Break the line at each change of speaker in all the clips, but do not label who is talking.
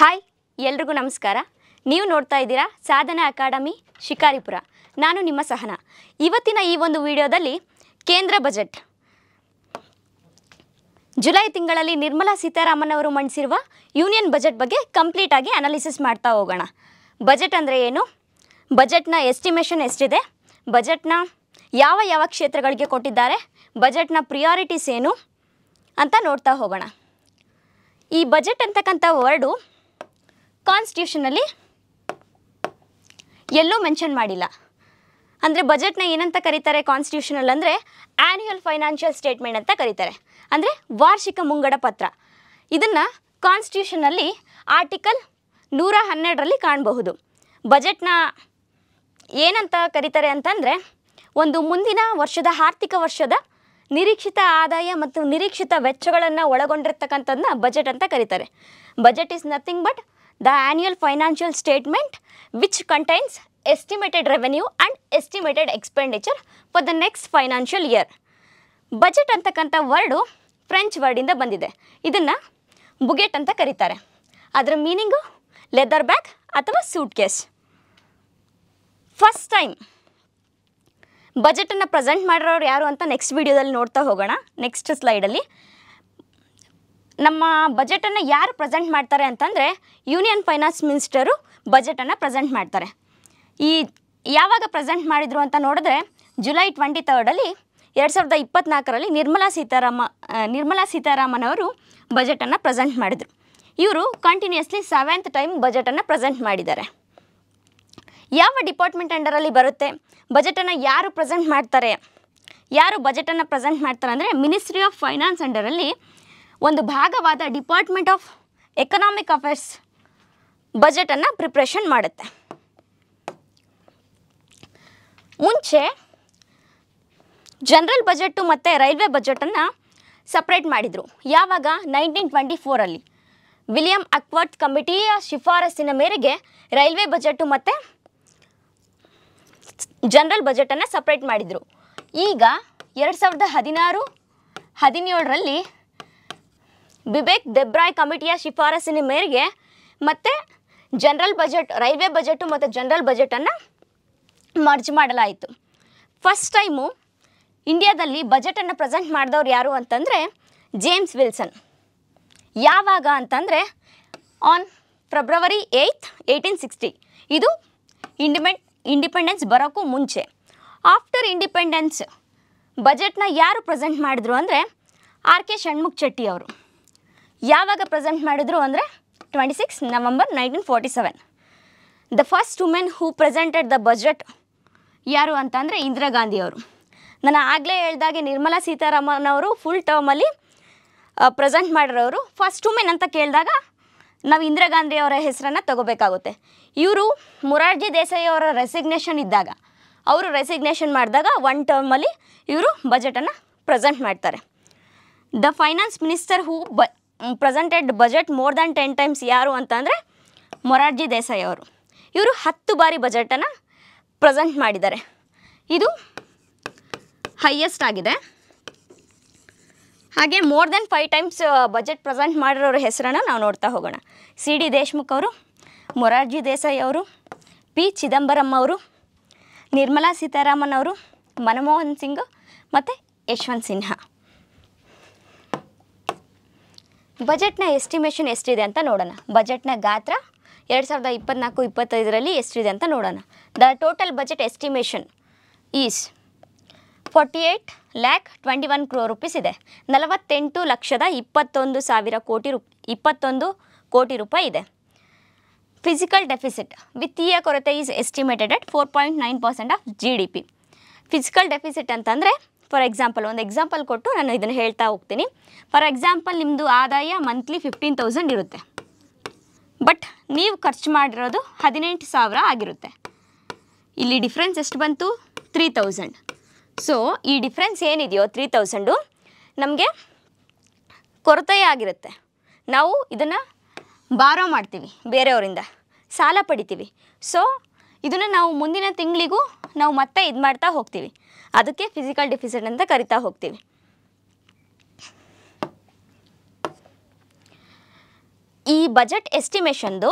hi ಎಲ್ರಿಗೂ ನಮಸ್ಕಾರ ನೀವು ನೋಡ್ತಾ ಇದ್ದೀರಾ ಸಾಧನಾ ಅಕಾಡೆಮಿ ಶಿಕಾರಿಪುರ ನಾನು ನಿಮ್ಮ ಸಹನ ಇವತ್ತಿನ ಈ ಒಂದು ವಿಡಿಯೋದಲ್ಲಿ ಕೇಂದ್ರ ಬಜೆಟ್ ಜುಲೈ ತಿಂಗಳಲ್ಲಿ ನಿರ್ಮಲಾ ಸೀತಾರಾಮನ್ ಅವರು ಮಂಡಿಸಿರುವ ಯೂನಿಯನ್ ಬಜೆಟ್ ಬಗ್ಗೆ ಕಂಪ್ಲೀಟ್ ಆಗಿ ಅನಾಲಿಸಿಸ್ ಮಾಡ್ತಾ ಹೋಗೋಣ ಬಜೆಟ್ ಅಂದರೆ ಏನು ಬಜೆಟ್ನ ಎಸ್ಟಿಮೇಷನ್ ಎಷ್ಟಿದೆ ಬಜೆಟ್ನ ಯಾವ ಯಾವ ಕ್ಷೇತ್ರಗಳಿಗೆ ಕೊಟ್ಟಿದ್ದಾರೆ ಬಜೆಟ್ನ ಪ್ರಿಯಾರಿಟೀಸ್ ಏನು ಅಂತ ನೋಡ್ತಾ ಹೋಗೋಣ ಈ ಬಜೆಟ್ ಅಂತಕ್ಕಂಥ ವರ್ಡು ಕಾನ್ಸ್ಟಿಟ್ಯೂಷನಲ್ಲಿ ಎಲ್ಲೂ ಮೆನ್ಷನ್ ಮಾಡಿಲ್ಲ ಅಂದರೆ ಬಜೆಟ್ನ ಏನಂತ ಕರೀತಾರೆ ಕಾನ್ಸ್ಟಿಟ್ಯೂಷನಲ್ ಅಂದರೆ ಆ್ಯನ್ಯುಯಲ್ ಫೈನಾನ್ಷಿಯಲ್ ಸ್ಟೇಟ್ಮೆಂಟ್ ಅಂತ ಕರೀತಾರೆ ಅಂದರೆ ವಾರ್ಷಿಕ ಮುಂಗಡ ಪತ್ರ ಇದನ್ನು ಕಾನ್ಸ್ಟಿಟ್ಯೂಷನಲ್ಲಿ ಆರ್ಟಿಕಲ್ ನೂರ ಹನ್ನೆರಡರಲ್ಲಿ ಕಾಣಬಹುದು ಬಜೆಟ್ನ ಏನಂತ ಕರೀತಾರೆ ಅಂತಂದರೆ ಒಂದು ಮುಂದಿನ ವರ್ಷದ ಆರ್ಥಿಕ ವರ್ಷದ ನಿರೀಕ್ಷಿತ ಆದಾಯ ಮತ್ತು ನಿರೀಕ್ಷಿತ ವೆಚ್ಚಗಳನ್ನು ಒಳಗೊಂಡಿರ್ತಕ್ಕಂಥದ್ದನ್ನ ಬಜೆಟ್ ಅಂತ ಕರೀತಾರೆ budget is nothing but the annual financial statement which contains estimated revenue and estimated expenditure for the next financial year budget ಅಂತಕ್ಕಂಥ ವರ್ಡು ಫ್ರೆಂಚ್ ವರ್ಡಿಂದ ಬಂದಿದೆ ಇದನ್ನು ಬುಗೆಟ್ ಅಂತ ಕರೀತಾರೆ ಅದರ ಮೀನಿಂಗು ಲೆದರ್ ಬ್ಯಾಗ್ ಅಥವಾ ಸೂಟ್ ಕೇಸ್ ಫಸ್ಟ್ ಟೈಮ್ ಬಜೆಟನ್ನು ಪ್ರೆಸೆಂಟ್ ಮಾಡಿರೋರು ಯಾರು ಅಂತ ನೆಕ್ಸ್ಟ್ ವೀಡಿಯೋದಲ್ಲಿ ನೋಡ್ತಾ ಹೋಗೋಣ ನೆಕ್ಸ್ಟ್ ಸ್ಲೈಡಲ್ಲಿ ನಮ್ಮ ಬಜೆಟನ್ನು ಯಾರು ಪ್ರೆಸೆಂಟ್ ಮಾಡ್ತಾರೆ ಅಂತಂದರೆ ಯೂನಿಯನ್ ಫೈನಾನ್ಸ್ ಮಿನಿಸ್ಟರು ಬಜೆಟನ್ನು ಪ್ರೆಸೆಂಟ್ ಮಾಡ್ತಾರೆ ಈ ಯಾವಾಗ ಪ್ರೆಸೆಂಟ್ ಮಾಡಿದರು ಅಂತ ನೋಡಿದ್ರೆ ಜುಲೈ ಟ್ವೆಂಟಿ ಥರ್ಡಲ್ಲಿ ಎರಡು ಸಾವಿರದ ಇಪ್ಪತ್ತ್ನಾಲ್ಕರಲ್ಲಿ ನಿರ್ಮಲಾ ಸೀತಾರಾಮ ನಿರ್ಮಲಾ ಸೀತಾರಾಮನ್ ಅವರು ಬಜೆಟನ್ನು ಪ್ರೆಸೆಂಟ್ ಮಾಡಿದರು ಇವರು ಕಂಟಿನ್ಯೂಸ್ಲಿ ಸೆವೆಂತ್ ಟೈಮ್ ಬಜೆಟನ್ನು ಪ್ರೆಸೆಂಟ್ ಮಾಡಿದ್ದಾರೆ ಯಾವ ಡಿಪಾರ್ಟ್ಮೆಂಟ್ ಅಂಡರಲ್ಲಿ ಬರುತ್ತೆ ಬಜೆಟನ್ನು ಯಾರು ಪ್ರೆಸೆಂಟ್ ಮಾಡ್ತಾರೆ ಯಾರು ಬಜೆಟನ್ನು ಪ್ರೆಸೆಂಟ್ ಮಾಡ್ತಾರೆ ಅಂದರೆ ಮಿನಿಸ್ಟ್ರಿ ಆಫ್ ಫೈನಾನ್ಸ್ ಅಂಡರಲ್ಲಿ ಒಂದು ಭಾಗವಾದ ಡಿಪಾರ್ಟ್ಮೆಂಟ್ ಆಫ್ ಎಕನಾಮಿಕ್ ಅಫೇರ್ಸ್ ಬಜೆಟನ್ನು ಪ್ರಿಪ್ರೇಷನ್ ಮಾಡುತ್ತೆ ಮುಂಚೆ ಜನರಲ್ ಬಜೆಟ್ಟು ಮತ್ತು ರೈಲ್ವೆ ಬಜೆಟನ್ನು ಸಪ್ರೇಟ್ ಮಾಡಿದರು ಯಾವಾಗ ನೈನ್ಟೀನ್ ಟ್ವೆಂಟಿ ಫೋರಲ್ಲಿ ವಿಲಿಯಂ ಅಕ್ವರ್ಟ್ ಕಮಿಟಿಯ ಶಿಫಾರಸಿನ ಮೇರೆಗೆ ರೈಲ್ವೆ ಬಜೆಟ್ಟು ಮತ್ತು ಜನರಲ್ ಬಜೆಟನ್ನು ಸಪ್ರೇಟ್ ಮಾಡಿದರು ಈಗ ಎರಡು ಸಾವಿರದ ಹದಿನಾರು ಹದಿನೇಳರಲ್ಲಿ ಬಿಬೇಕ್ ದೆಬ್ರಾಯ್ ಕಮಿಟಿಯ ಶಿಫಾರಸಿನ ಮೇರೆಗೆ ಮತ್ತು ಜನರಲ್ ಬಜೆಟ್ ರೈಲ್ವೆ ಬಜೆಟು ಮತ್ತು ಜನರಲ್ ಬಜೆಟನ್ನು ಮರ್ಜ್ ಮಾಡಲಾಯಿತು ಫಸ್ಟ್ ಟೈಮು ಇಂಡಿಯಾದಲ್ಲಿ ಬಜೆಟನ್ನು ಪ್ರೆಸೆಂಟ್ ಮಾಡಿದವ್ರು ಯಾರು ಅಂತಂದರೆ ಜೇಮ್ಸ್ ವಿಲ್ಸನ್ ಯಾವಾಗ ಅಂತಂದರೆ on February eighth eighteen sixty ಇದು ಇಂಡಿಮೆಂಟ್ ಇಂಡಿಪೆಂಡೆನ್ಸ್ ಬರೋಕ್ಕೂ ಮುಂಚೆ ಆಫ್ಟರ್ ಇಂಡಿಪೆಂಡೆನ್ಸ್ ಬಜೆಟ್ನ ಯಾರು ಪ್ರೆಸೆಂಟ್ ಮಾಡಿದ್ರು ಅಂದರೆ ಆರ್ ಕೆ ಷಣ್ಮುಖ್ ಚೆಟ್ಟಿ ಅವರು ಯಾವಾಗ ಪ್ರೆಸೆಂಟ್ ಮಾಡಿದ್ರು ಅಂದರೆ twenty six November nineteen forty seven the first women who presented the budget ಯಾರು ಅಂತ ಅಂದರೆ ಇಂದಿರಾ ಗಾಂಧಿ ಅವರು ನಾನು ಆಗಲೇ ಹೇಳ್ದಾಗೆ ನಿರ್ಮಲಾ ಸೀತಾರಾಮನ್ ಅವರು ಫುಲ್ ಟರ್ಮಲ್ಲಿ ಪ್ರೆಸೆಂಟ್ ಮಾಡಿರೋರು ಫಸ್ಟ್ ವುಮೆನ್ ಅಂತ ಕೇಳಿದಾಗ ನಾವು ಇಂದಿರಾ ಗಾಂಧಿ ಅವರ ಹೆಸರನ್ನು ತಗೋಬೇಕಾಗುತ್ತೆ ಇವರು ಮುರಾರ್ಜಿ ದೇಸಾಯಿ ಅವರ ರೆಸಿಗ್ನೇಷನ್ ಇದ್ದಾಗ ಅವರು ರೆಸಿಗ್ನೇಷನ್ ಮಾಡಿದಾಗ ಒನ್ ಟರ್ಮಲ್ಲಿ ಇವರು ಬಜೆಟನ್ನು ಪ್ರೆಸೆಂಟ್ ಮಾಡ್ತಾರೆ ದ ಫೈನಾನ್ಸ್ ಮಿನಿಸ್ಟರ್ ಹೂ ಬ presented budget more than ten times ಯಾರು ಅಂತಂದರೆ ಮೊರಾರ್ಜಿ ದೇಸಾಯಿ ಅವರು ಇವರು ಹತ್ತು ಬಾರಿ ಬಜೆಟನ್ನು ಪ್ರೆಸೆಂಟ್ ಮಾಡಿದ್ದಾರೆ ಇದು ಹೈಯೆಸ್ಟ್ ಆಗಿದೆ ಹಾಗೆ more than five times budget present ಮಾಡಿರೋರ ಹೆಸರನ್ನು ನಾವು ನೋಡ್ತಾ ಹೋಗೋಣ ಸಿ ಡಿ ದೇಶ್ಮುಖ್ ಅವರು ಮೊರಾರ್ಜಿ ದೇಸಾಯಿ ಅವರು ಪಿ ಚಿದಂಬರಮ್ ಅವರು ನಿರ್ಮಲಾ ಸೀತಾರಾಮನ್ ಅವರು ಮನಮೋಹನ್ ಸಿಂಗ್ ಮತ್ತು ಯಶವಂತ್ ಸಿನ್ಹಾ ಬಜೆಟ್ನ ಎಸ್ಟಿಮೇಷನ್ ಎಷ್ಟಿದೆ ಅಂತ ನೋಡೋಣ ಬಜೆಟ್ನ ಗಾತ್ರ ಎರಡು ಸಾವಿರದ ಇಪ್ಪತ್ನಾಲ್ಕು ಇಪ್ಪತ್ತೈದರಲ್ಲಿ ಎಷ್ಟಿದೆ ಅಂತ ನೋಡೋಣ the total budget estimation is forty eight lakh twenty one crore rupees ಇದೆ ನಲವತ್ತೆಂಟು ಲಕ್ಷದ ಇಪ್ಪತ್ತೊಂದು ಸಾವಿರ ಕೋಟಿ ರುಪ್ ಇಪ್ಪತ್ತೊಂದು ಕೋಟಿ ರೂಪಾಯಿ ಇದೆ ಫಿಸಿಕಲ್ ಡೆಫಿಸಿಟ್ ವಿತ್ತೀಯ ಕೊರತೆ is estimated at four point nine percent of G D P physical deficit ಅಂತಂದರೆ ಫಾರ್ ಎಕ್ಸಾಂಪಲ್ ಒಂದು ಎಕ್ಸಾಂಪಲ್ ಕೊಟ್ಟು ನಾನು ಇದನ್ನು ಹೇಳ್ತಾ ಹೋಗ್ತೀನಿ ಫಾರ್ ಎಕ್ಸಾಂಪಲ್ ನಿಮ್ಮದು ಆದಾಯ ಮಂತ್ಲಿ ಫಿಫ್ಟೀನ್ ತೌಸಂಡ್ ಇರುತ್ತೆ ಬಟ್ ನೀವು ಖರ್ಚು ಮಾಡಿರೋದು ಹದಿನೆಂಟು ಸಾವಿರ ಆಗಿರುತ್ತೆ ಇಲ್ಲಿ ಡಿಫ್ರೆನ್ಸ್ ಎಷ್ಟು ಬಂತು ತ್ರೀ ತೌಸಂಡ್ ಸೊ ಈ ಡಿಫ್ರೆನ್ಸ್ ಏನಿದೆಯೋ ತ್ರೀ ತೌಸಂಡು ನಮಗೆ ಕೊರತೆಯಾಗಿರುತ್ತೆ ನಾವು ಇದನ್ನು ಬಾರೋ ಮಾಡ್ತೀವಿ ಬೇರೆಯವರಿಂದ ಸಾಲ ಪಡಿತೀವಿ ಸೊ ಇದನ್ನು ನಾವು ಮುಂದಿನ ತಿಂಗಳಿಗೂ ನಾವು ಮತ್ತೆ ಇದು ಮಾಡ್ತಾ ಹೋಗ್ತೀವಿ ಅದಕ್ಕೆ ಫಿಸಿಕಲ್ ಡೆಫಿಸಿಟ್ ಅಂತ ಕರಿತಾ ಹೋಗ್ತೀವಿ ಈ ಬಜೆಟ್ ಎಸ್ಟಿಮೇಷನ್ದು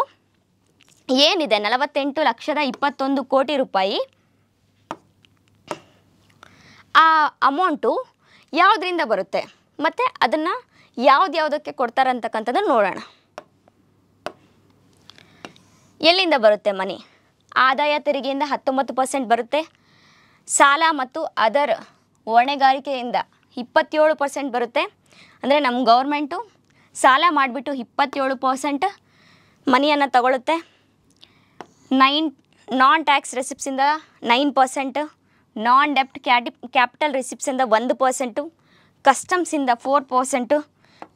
ಏನಿದೆ ನಲವತ್ತೆಂಟು ಲಕ್ಷದ ಇಪ್ಪತ್ತೊಂದು ಕೋಟಿ ರೂಪಾಯಿ ಆ ಅಮೌಂಟು ಯಾವುದರಿಂದ ಬರುತ್ತೆ ಮತ್ತು ಅದನ್ನು ಯಾವುದ್ಯಾವುದಕ್ಕೆ ಕೊಡ್ತಾರೆ ಅಂತಕ್ಕಂಥದ್ದು ನೋಡೋಣ ಎಲ್ಲಿಂದ ಬರುತ್ತೆ ಮನಿ ಆದಾಯ ತೆರಿಗೆಯಿಂದ ಹತ್ತೊಂಬತ್ತು ಪರ್ಸೆಂಟ್ ಬರುತ್ತೆ ಸಾಲ ಮತ್ತು ಅದರ್ ಹೊಣೆಗಾರಿಕೆಯಿಂದ ಇಪ್ಪತ್ತೇಳು ಪರ್ಸೆಂಟ್ ಬರುತ್ತೆ ಅಂದರೆ ನಮ್ಮ ಗೌರ್ಮೆಂಟು ಸಾಲ ಮಾಡಿಬಿಟ್ಟು ಇಪ್ಪತ್ತೇಳು ಪರ್ಸೆಂಟ್ ಮನಿಯನ್ನು ತಗೊಳುತ್ತೆ ನೈನ್ ನಾನ್ ಟ್ಯಾಕ್ಸ್ ರೆಸಿಪ್ಸಿಂದ ನೈನ್ ಪರ್ಸೆಂಟು ನಾನ್ ಡೆಪ್ಟ್ ಕ್ಯಾಟಿ ಕ್ಯಾಪಿಟಲ್ ರೆಸಿಪ್ಸಿಂದ ಒಂದು ಪರ್ಸೆಂಟು ಕಸ್ಟಮ್ಸಿಂದ ಫೋರ್ ಪರ್ಸೆಂಟು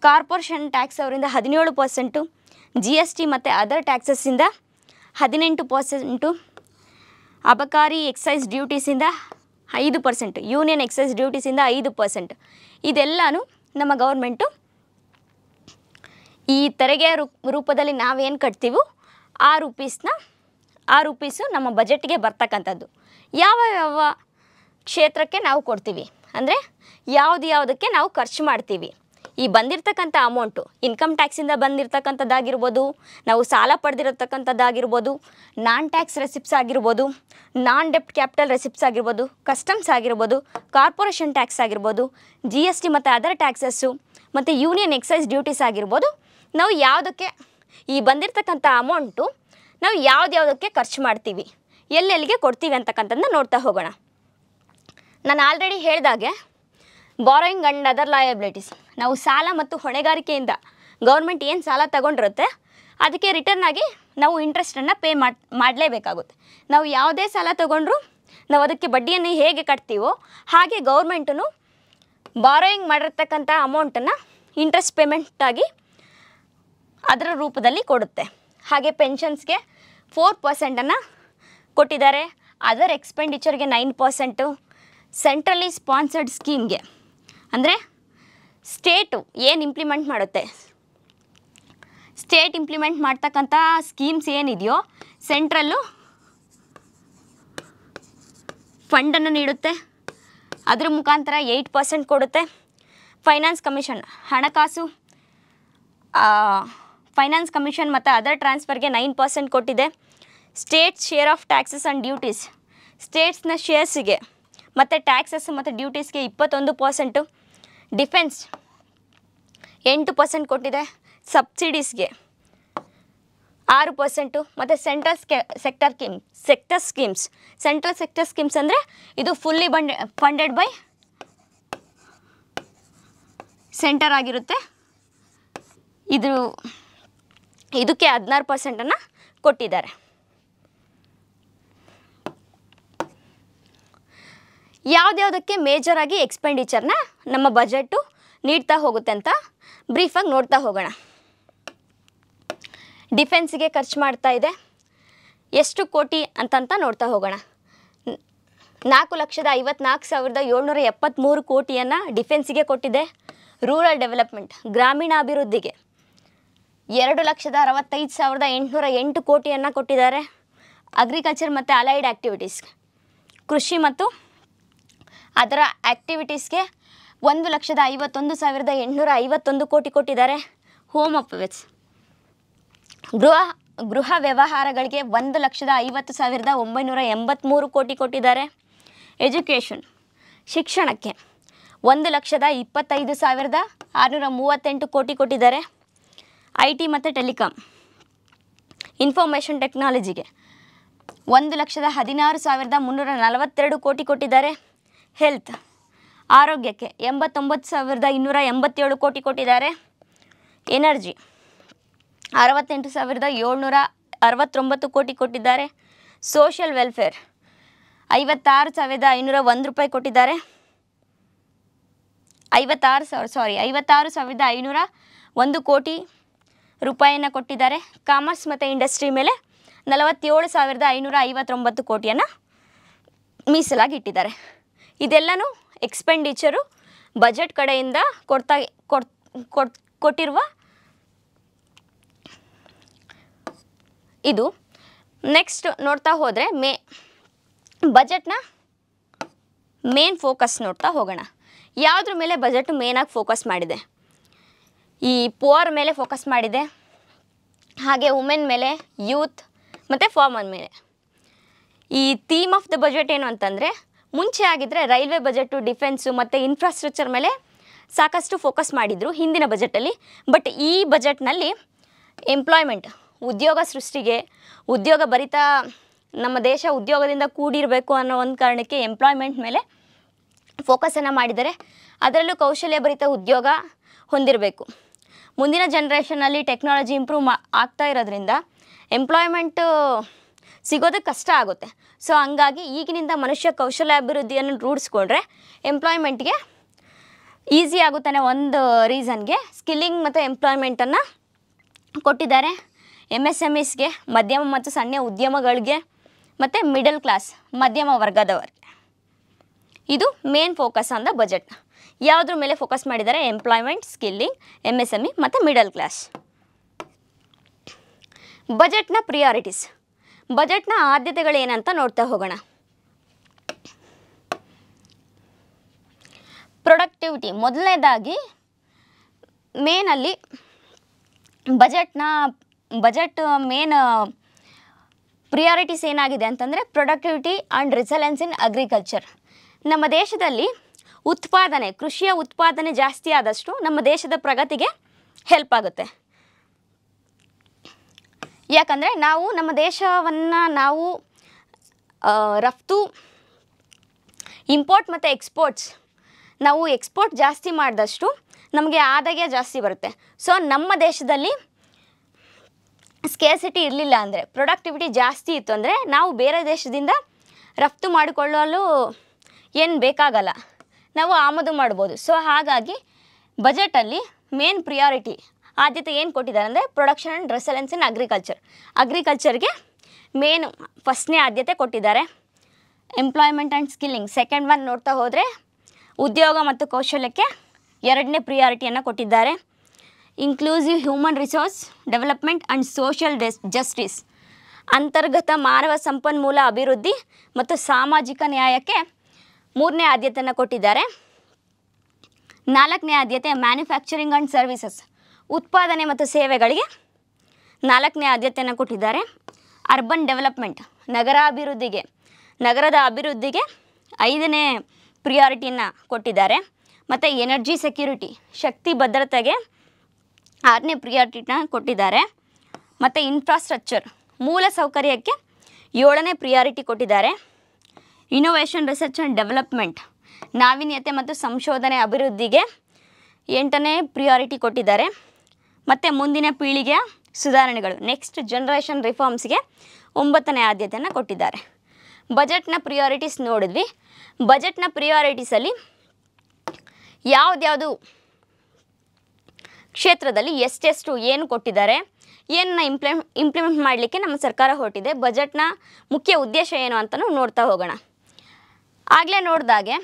ಕಾರ್ಪೊರೇಷನ್ ಟ್ಯಾಕ್ಸ್ ಅವರಿಂದ ಹದಿನೇಳು ಪರ್ಸೆಂಟು ಜಿ ಎಸ್ ಟಿ ಮತ್ತು ಅದರ್ ಟ್ಯಾಕ್ಸಸ್ಸಿಂದ ಹದಿನೆಂಟು ಪರ್ಸೆಂಟು ಅಬಕಾರಿ ಎಕ್ಸೈಸ್ ಡ್ಯೂಟೀಸಿಂದ ಐದು ಪರ್ಸೆಂಟ್ ಯೂನಿಯನ್ ಎಕ್ಸೈಸ್ ಡ್ಯೂಟೀಸಿಂದ ಐದು ಪರ್ಸೆಂಟ್ ಇದೆಲ್ಲನೂ ನಮ್ಮ ಗೌರ್ಮೆಂಟು ಈ ತೆರಿಗೆಯ ರೂಪದಲ್ಲಿ ನಾವೇನು ಕಟ್ತೀವೋ ಆ ರುಪೀಸ್ನ ಆ ರುಪೀಸು ನಮ್ಮ ಬಜೆಟ್ಗೆ ಬರ್ತಕ್ಕಂಥದ್ದು ಯಾವ ಯಾವ ಕ್ಷೇತ್ರಕ್ಕೆ ನಾವು ಕೊಡ್ತೀವಿ ಅಂದರೆ ಯಾವುದು ಯಾವುದಕ್ಕೆ ನಾವು ಖರ್ಚು ಮಾಡ್ತೀವಿ ಈ ಬಂದಿರತಕ್ಕಂಥ ಅಮೌಂಟು ಇನ್ಕಮ್ ಟ್ಯಾಕ್ಸಿಂದ ಬಂದಿರತಕ್ಕಂಥದ್ದಾಗಿರ್ಬೋದು ನಾವು ಸಾಲ ಪಡೆದಿರತಕ್ಕಂಥದ್ದಾಗಿರ್ಬೋದು ನಾನ್ ಟ್ಯಾಕ್ಸ್ ರೆಸಿಪ್ಸ್ ಆಗಿರ್ಬೋದು ನಾನ್ ಡೆಪ್ಟ್ ಕ್ಯಾಪಿಟಲ್ ರೆಸಿಪ್ಸ್ ಆಗಿರ್ಬೋದು ಕಸ್ಟಮ್ಸ್ ಆಗಿರ್ಬೋದು ಕಾರ್ಪೊರೇಷನ್ ಟ್ಯಾಕ್ಸ್ ಆಗಿರ್ಬೋದು ಜಿ ಎಸ್ ಟಿ ಮತ್ತು ಅದರ್ ಟ್ಯಾಕ್ಸಸ್ಸು ಮತ್ತು ಯೂನಿಯನ್ ಎಕ್ಸೈಸ್ ಡ್ಯೂಟೀಸ್ ಆಗಿರ್ಬೋದು ನಾವು ಯಾವುದಕ್ಕೆ ಈ ಬಂದಿರತಕ್ಕಂಥ ಅಮೌಂಟು ನಾವು ಯಾವುದ್ಯಾವುದಕ್ಕೆ ಖರ್ಚು ಮಾಡ್ತೀವಿ ಎಲ್ಲೆಲ್ಲಿಗೆ ಕೊಡ್ತೀವಿ ಅಂತಕ್ಕಂಥದ್ದನ್ನ ನೋಡ್ತಾ ಹೋಗೋಣ ನಾನು ಆಲ್ರೆಡಿ ಹೇಳಿದಾಗೆ ಬಾರೋಯಿಂಗ್ ಅಂಡ್ ಅದರ್ ಲಯಬಿಲಿಟೀಸ್ ನಾವು ಸಾಲ ಮತ್ತು ಹೊಣೆಗಾರಿಕೆಯಿಂದ ಗೌರ್ಮೆಂಟ್ ಏನು ಸಾಲ ತಗೊಂಡಿರುತ್ತೆ ಅದಕ್ಕೆ ರಿಟರ್ನ್ ಆಗಿ ನಾವು ಇಂಟ್ರೆಸ್ಟನ್ನು ಪೇ ಮಾಡಿ ಮಾಡಲೇಬೇಕಾಗುತ್ತೆ ನಾವು ಯಾವುದೇ ಸಾಲ ತಗೊಂಡ್ರೂ ನಾವು ಅದಕ್ಕೆ ಬಡ್ಡಿಯನ್ನು ಹೇಗೆ ಕಟ್ತೀವೋ ಹಾಗೆ ಗೌರ್ಮೆಂಟು ಬಾರೋಯಿಂಗ್ ಮಾಡಿರ್ತಕ್ಕಂಥ ಅಮೌಂಟನ್ನು ಇಂಟ್ರೆಸ್ಟ್ ಪೇಮೆಂಟಾಗಿ ಅದರ ರೂಪದಲ್ಲಿ ಕೊಡುತ್ತೆ ಹಾಗೆ ಪೆನ್ಷನ್ಸ್ಗೆ ಫೋರ್ ಪರ್ಸೆಂಟನ್ನು ಕೊಟ್ಟಿದ್ದಾರೆ ಅದರ್ ಎಕ್ಸ್ಪೆಂಡಿಚರ್ಗೆ ನೈನ್ ಪರ್ಸೆಂಟು ಸೆಂಟ್ರಲಿ ಸ್ಪಾನ್ಸರ್ಡ್ ಸ್ಕೀಮ್ಗೆ ಅಂದರೆ ಸ್ಟೇಟು ಏನು ಇಂಪ್ಲಿಮೆಂಟ್ ಮಾಡುತ್ತೆ ಸ್ಟೇಟ್ ಇಂಪ್ಲಿಮೆಂಟ್ ಮಾಡ್ತಕ್ಕಂಥ ಸ್ಕೀಮ್ಸ್ ಏನಿದೆಯೋ ಸೆಂಟ್ರಲ್ಲು ಫಂಡನ್ನು ನೀಡುತ್ತೆ ಅದ್ರ ಮುಖಾಂತರ ಏಯ್ಟ್ ಪರ್ಸೆಂಟ್ ಕೊಡುತ್ತೆ ಫೈನಾನ್ಸ್ ಕಮಿಷನ್ ಹಣಕಾಸು ಫೈನಾನ್ಸ್ ಕಮಿಷನ್ ಮತ್ತು ಅದರ್ ಟ್ರಾನ್ಸ್ಫರ್ಗೆ ನೈನ್ ಪರ್ಸೆಂಟ್ ಕೊಟ್ಟಿದೆ states share of taxes and duties ಸ್ಟೇಟ್ಸ್ನ ಶೇರ್ಸಿಗೆ ಮತ್ತು ಟ್ಯಾಕ್ಸಸ್ ಮತ್ತು ಡ್ಯೂಟೀಸ್ಗೆ ಇಪ್ಪತ್ತೊಂದು ಪರ್ಸೆಂಟು ಡಿಫೆನ್ಸ್ ಎಂಟು ಪರ್ಸೆಂಟ್ ಕೊಟ್ಟಿದೆ ಸಬ್ಸಿಡೀಸ್ಗೆ ಆರು ಪರ್ಸೆಂಟು ಮತ್ತು ಸೆಂಟ್ರಲ್ ಸ್ಕೆ sector scheme sector schemes central sector schemes ಅಂದರೆ ಇದು ಫುಲ್ಲಿ ಬಂಡೆ ಫಂಡೆಡ್ ಬೈ ಸೆಂಟರ್ ಆಗಿರುತ್ತೆ ಇದು ಇದಕ್ಕೆ ಹದಿನಾರು ಪರ್ಸೆಂಟನ್ನು ಕೊಟ್ಟಿದ್ದಾರೆ ಯಾವುದ್ಯಾವುದಕ್ಕೆ ಮೇಜರಾಗಿ ಎಕ್ಸ್ಪೆಂಡಿಚರ್ನ ನಮ್ಮ ಬಜೆಟ್ಟು ನೀಡ್ತಾ ಹೋಗುತ್ತೆ ಅಂತ ಬ್ರೀಫಾಗಿ ನೋಡ್ತಾ ಹೋಗೋಣ ಡಿಫೆನ್ಸ್ಗೆ ಖರ್ಚು ಮಾಡ್ತಾ ಇದೆ ಎಷ್ಟು ಕೋಟಿ ಅಂತಂತ ನೋಡ್ತಾ ಹೋಗೋಣ ನಾಲ್ಕು ಲಕ್ಷದ ಐವತ್ನಾಲ್ಕು ಸಾವಿರದ ಏಳ್ನೂರ ಎಪ್ಪತ್ತ್ಮೂರು ಕೋಟಿಯನ್ನು ಡಿಫೆನ್ಸಿಗೆ ಕೊಟ್ಟಿದೆ ರೂರಲ್ ಡೆವಲಪ್ಮೆಂಟ್ ಗ್ರಾಮೀಣಾಭಿವೃದ್ಧಿಗೆ ಎರಡು ಲಕ್ಷದ ಅರವತ್ತೈದು ಸಾವಿರದ ಎಂಟುನೂರ ಎಂಟು ಕೋಟಿಯನ್ನು ಕೊಟ್ಟಿದ್ದಾರೆ ಅಗ್ರಿಕಲ್ಚರ್ ಮತ್ತು ಅಲೈಡ್ ಆ್ಯಕ್ಟಿವಿಟೀಸ್ ಕೃಷಿ ಮತ್ತು ಅದರ ಆ್ಯಕ್ಟಿವಿಟೀಸ್ಗೆ ಒಂದು ಲಕ್ಷದ ಐವತ್ತೊಂದು ಸಾವಿರದ ಎಂಟುನೂರ ಐವತ್ತೊಂದು ಕೋಟಿ ಕೊಟ್ಟಿದ್ದಾರೆ ಹೋಮ್ ಅಫೇರ್ಸ್ ಗೃಹ ಗೃಹ ವ್ಯವಹಾರಗಳಿಗೆ ಒಂದು ಲಕ್ಷದ ಐವತ್ತು ಸಾವಿರದ ಒಂಬೈನೂರ ಎಂಬತ್ತ್ಮೂರು ಕೋಟಿ ಕೊಟ್ಟಿದ್ದಾರೆ ಎಜುಕೇಷನ್ ಶಿಕ್ಷಣಕ್ಕೆ ಒಂದು ಲಕ್ಷದ ಇಪ್ಪತ್ತೈದು ಸಾವಿರದ ಆರುನೂರ ಮೂವತ್ತೆಂಟು ಕೋಟಿ ಕೊಟ್ಟಿದ್ದಾರೆ ಐ ಟಿ ಮತ್ತು ಟೆಲಿಕಾಮ್ ಇನ್ಫಾರ್ಮೇಷನ್ ಟೆಕ್ನಾಲಜಿಗೆ ಒಂದು ಲಕ್ಷದ ಹದಿನಾರು ಸಾವಿರದ ಮುನ್ನೂರ ನಲವತ್ತೆರಡು ಕೋಟಿ ಕೊಟ್ಟಿದ್ದಾರೆ ಹೆಲ್ತ್ ಆರೋಗ್ಯಕ್ಕೆ ಎಂಬತ್ತೊಂಬತ್ತು ಸಾವಿರದ ಇನ್ನೂರ ಎಂಬತ್ತೇಳು ಕೋಟಿ ಕೊಟ್ಟಿದ್ದಾರೆ ಎನರ್ಜಿ ಅರವತ್ತೆಂಟು ಸಾವಿರದ ಏಳ್ನೂರ ಅರವತ್ತೊಂಬತ್ತು ಕೋಟಿ ಕೊಟ್ಟಿದ್ದಾರೆ ಸೋಷಿಯಲ್ ವೆಲ್ಫೇರ್ ಐವತ್ತಾರು ಸಾವಿರದ ಐನೂರ ಒಂದು ರೂಪಾಯಿ ಕೊಟ್ಟಿದ್ದಾರೆ ಐವತ್ತಾರು ಸಾವಿರ ಸಾರಿ ಐವತ್ತಾರು ಸಾವಿರದ ಐನೂರ ಒಂದು ಕೋಟಿ ರೂಪಾಯಿಯನ್ನು ಕೊಟ್ಟಿದ್ದಾರೆ ಕಾಮರ್ಸ್ ಮತ್ತು ಇಂಡಸ್ಟ್ರಿ ಮೇಲೆ ನಲವತ್ತೇಳು ಸಾವಿರದ ಐನೂರ ಐವತ್ತೊಂಬತ್ತು ಕೋಟಿಯನ್ನು ಮೀಸಲಾಗಿ ಇಟ್ಟಿದ್ದಾರೆ ಇದೆಲ್ಲನೂ ಎಕ್ಸ್ಪೆಂಡಿಚರು ಬಜೆಟ್ ಕಡೆಯಿಂದ ಕೊಡ್ತಾ ಕೊಡ್ ಕೊಟ್ಟಿರುವ ಇದು ನೆಕ್ಸ್ಟ್ ನೋಡ್ತಾ ಹೋದರೆ ಮೇ ಬಜೆಟ್ನ ಮೇನ್ ಫೋಕಸ್ ನೋಡ್ತಾ ಹೋಗೋಣ ಯಾವುದ್ರ ಮೇಲೆ ಬಜೆಟ್ ಮೇನಾಗಿ ಫೋಕಸ್ ಮಾಡಿದೆ ಈ ಪುವರ್ ಮೇಲೆ ಫೋಕಸ್ ಮಾಡಿದೆ ಹಾಗೆ ವುಮೆನ್ ಮೇಲೆ ಯೂತ್ ಮತ್ತು ಫಾರ್ಮನ್ ಮೇಲೆ ಈ ಥೀಮ್ ಆಫ್ ದ ಬಜೆಟ್ ಏನು ಅಂತಂದರೆ ಮುಂಚೆ ಆಗಿದ್ದರೆ ರೈಲ್ವೆ ಬಜೆಟು ಡಿಫೆನ್ಸು ಮತ್ತು ಇನ್ಫ್ರಾಸ್ಟ್ರಕ್ಚರ್ ಮೇಲೆ ಸಾಕಷ್ಟು ಫೋಕಸ್ ಮಾಡಿದರು ಹಿಂದಿನ ಬಜೆಟಲ್ಲಿ ಬಟ್ ಈ ಬಜೆಟ್ನಲ್ಲಿ ಎಂಪ್ಲಾಯ್ಮೆಂಟ್ ಉದ್ಯೋಗ ಸೃಷ್ಟಿಗೆ ಉದ್ಯೋಗ ಭರಿತ ನಮ್ಮ ದೇಶ ಉದ್ಯೋಗದಿಂದ ಕೂಡಿರಬೇಕು ಅನ್ನೋ ಒಂದು ಕಾರಣಕ್ಕೆ ಎಂಪ್ಲಾಯ್ಮೆಂಟ್ ಮೇಲೆ ಫೋಕಸನ್ನು ಮಾಡಿದರೆ ಅದರಲ್ಲೂ ಕೌಶಲ್ಯ ಭರಿತ ಉದ್ಯೋಗ ಹೊಂದಿರಬೇಕು ಮುಂದಿನ ಜನ್ರೇಷನಲ್ಲಿ ಟೆಕ್ನಾಲಜಿ ಇಂಪ್ರೂವ್ ಆಗ್ತಾ ಇರೋದ್ರಿಂದ ಎಂಪ್ಲಾಯ್ಮೆಂಟು ಸಿಗೋದು ಕಷ್ಟ ಆಗುತ್ತೆ ಸೊ ಹಂಗಾಗಿ ಈಗಿನಿಂದ ಮನುಷ್ಯ ಕೌಶಲ್ಯ ಅಭಿವೃದ್ಧಿಯನ್ನು ರೂಢಿಸ್ಕೊಂಡ್ರೆ ಎಂಪ್ಲಾಯ್ಮೆಂಟ್ಗೆ ಈಸಿ ಆಗುತ್ತಾನೆ ಒಂದು ರೀಸನ್ಗೆ ಸ್ಕಿಲ್ಲಿಂಗ್ ಮತ್ತು ಎಂಪ್ಲಾಯ್ಮೆಂಟನ್ನು ಕೊಟ್ಟಿದ್ದಾರೆ ಎಮ್ ಎಸ್ ಎಮ್ ಇಸ್ಗೆ ಮಧ್ಯಮ ಮತ್ತು ಸಣ್ಣ ಉದ್ಯಮಗಳಿಗೆ ಮತ್ತು ಮಿಡಲ್ ಕ್ಲಾಸ್ ಮಧ್ಯಮ ವರ್ಗದವರಿಗೆ ಇದು ಮೇನ್ ಫೋಕಸ್ ಅಂದ ಬಜೆಟ್ ಯಾವುದ್ರ ಮೇಲೆ ಫೋಕಸ್ ಮಾಡಿದ್ದಾರೆ employment skilling M S M E ಮತ್ತು ಮಿಡಲ್ ಕ್ಲಾಸ್ ಬಜೆಟ್ನ ಪ್ರಿಯಾರಿಟೀಸ್ ಬಜೆಟ್ನ ಆದ್ಯತೆಗಳೇನಂತ ನೋಡ್ತಾ ಹೋಗೋಣ ಪ್ರೊಡಕ್ಟಿವಿಟಿ ಮೊದಲನೇದಾಗಿ ಮೇನಲ್ಲಿ ಬಜೆಟ್ನ ಬಜೆಟ್ ಮೇನ್ ಪ್ರಿಯಾರಿಟೀಸ್ ಏನಾಗಿದೆ ಅಂತಂದರೆ productivity and resilience in agriculture ನಮ್ಮ ದೇಶದಲ್ಲಿ ಉತ್ಪಾದನೆ ಕೃಷಿಯ ಉತ್ಪಾದನೆ ಜಾಸ್ತಿ ಆದಷ್ಟು ನಮ್ಮ ದೇಶದ ಪ್ರಗತಿಗೆ ಹೆಲ್ಪ್ ಆಗುತ್ತೆ ಯಾಕಂದರೆ ನಾವು ನಮ್ಮ ದೇಶವನ್ನು ನಾವು ರಫ್ತು ಇಂಪೋರ್ಟ್ ಮತ್ತು ಎಕ್ಸ್ಪೋರ್ಟ್ಸ್ ನಾವು ಎಕ್ಸ್ಪೋರ್ಟ್ ಜಾಸ್ತಿ ಮಾಡಿದಷ್ಟು ನಮಗೆ ಆದಾಯ ಜಾಸ್ತಿ ಬರುತ್ತೆ ಸೊ ನಮ್ಮ ದೇಶದಲ್ಲಿ ಸ್ಕೇಸಿಟಿ ಇರಲಿಲ್ಲ ಅಂದರೆ ಪ್ರೊಡಕ್ಟಿವಿಟಿ ಜಾಸ್ತಿ ಇತ್ತು ಅಂದರೆ ನಾವು ಬೇರೆ ದೇಶದಿಂದ ರಫ್ತು ಮಾಡಿಕೊಳ್ಳಲು ಏನು ಬೇಕಾಗಲ್ಲ ನಾವು ಆಮದು ಮಾಡ್ಬೋದು ಸೊ ಹಾಗಾಗಿ ಬಜೆಟಲ್ಲಿ ಮೇನ್ ಪ್ರಿಯಾರಿಟಿ ಆದ್ಯತೆ ಏನು ಕೊಟ್ಟಿದ್ದಾರೆ ಅಂದರೆ production and resilience in agriculture ಅಗ್ರಿಕಲ್ಚರ್ಗೆ ಮೇನ್ ಫಸ್ಟ್ನೇ ಆದ್ಯತೆ ಕೊಟ್ಟಿದ್ದಾರೆ employment and skilling second one ನೋಡ್ತಾ ಹೋದರೆ ಉದ್ಯೋಗ ಮತ್ತು ಕೌಶಲ್ಯಕ್ಕೆ ಎರಡನೇ ಪ್ರಿಯಾರಿಟಿಯನ್ನು ಕೊಟ್ಟಿದ್ದಾರೆ inclusive human resource development and social ಡೆಸ್ ಜಸ್ಟಿಸ್ ಅಂತರ್ಗತ ಮಾನವ ಸಂಪನ್ಮೂಲ ಅಭಿವೃದ್ಧಿ ಮತ್ತು ಸಾಮಾಜಿಕ ನ್ಯಾಯಕ್ಕೆ ಮೂರನೇ ಆದ್ಯತೆಯನ್ನು ಕೊಟ್ಟಿದ್ದಾರೆ ನಾಲ್ಕನೇ ಆದ್ಯತೆ ಮ್ಯಾನುಫ್ಯಾಕ್ಚರಿಂಗ್ ಆ್ಯಂಡ್ ಸರ್ವಿಸಸ್ ಉತ್ಪಾದನೆ ಮತ್ತು ಸೇವೆಗಳಿಗೆ ನಾಲ್ಕನೇ ಆದ್ಯತೆಯನ್ನು ಕೊಟ್ಟಿದ್ದಾರೆ ಅರ್ಬನ್ ಡೆವಲಪ್ಮೆಂಟ್ ನಗರಾಭಿವೃದ್ಧಿಗೆ ನಗರದ ಅಭಿವೃದ್ಧಿಗೆ ಐದನೇ ಪ್ರಿಯಾರಿಟಿಯನ್ನು ಕೊಟ್ಟಿದ್ದಾರೆ ಮತ್ತು ಎನರ್ಜಿ ಸೆಕ್ಯೂರಿಟಿ ಶಕ್ತಿ ಭದ್ರತೆಗೆ ಆರನೇ ಪ್ರಿಯಾರಿಟಿನ ಕೊಟ್ಟಿದ್ದಾರೆ ಮತ್ತು ಇನ್ಫ್ರಾಸ್ಟ್ರಕ್ಚರ್ ಮೂಲ ಸೌಕರ್ಯಕ್ಕೆ ಏಳನೇ ಪ್ರಿಯಾರಿಟಿ ಕೊಟ್ಟಿದ್ದಾರೆ ಇನೋವೇಷನ್ ರಿಸರ್ಚ್ ಆ್ಯಂಡ್ ಡೆವಲಪ್ಮೆಂಟ್ ನಾವೀನ್ಯತೆ ಮತ್ತು ಸಂಶೋಧನೆ ಅಭಿವೃದ್ಧಿಗೆ ಎಂಟನೇ ಪ್ರಿಯಾರಿಟಿ ಕೊಟ್ಟಿದ್ದಾರೆ ಮತ್ತು ಮುಂದಿನ ಪೀಳಿಗೆಯ ಸುಧಾರಣೆಗಳು ನೆಕ್ಸ್ಟ್ ಜನ್ರೇಷನ್ ರಿಫಾರ್ಮ್ಸ್ಗೆ ಒಂಬತ್ತನೇ ಆದ್ಯತೆಯನ್ನು ಕೊಟ್ಟಿದ್ದಾರೆ ಬಜೆಟ್ನ ಪ್ರಿಯಾರಿಟೀಸ್ ನೋಡಿದ್ವಿ ಬಜೆಟ್ನ ಪ್ರಿಯಾರಿಟೀಸಲ್ಲಿ ಯಾವುದ್ಯಾವುದು ಕ್ಷೇತ್ರದಲ್ಲಿ ಎಷ್ಟೆಷ್ಟು ಏನು ಕೊಟ್ಟಿದ್ದಾರೆ ಏನನ್ನ ಇಂಪ್ಲಿ ಇಂಪ್ಲಿಮೆಂಟ್ ಮಾಡಲಿಕ್ಕೆ ನಮ್ಮ ಸರ್ಕಾರ ಹೊರಟಿದೆ ಬಜೆಟ್ನ ಮುಖ್ಯ ಉದ್ದೇಶ ಏನು ಅಂತಲೂ ನೋಡ್ತಾ ಹೋಗೋಣ ಆಗಲೇ ನೋಡಿದಾಗೆ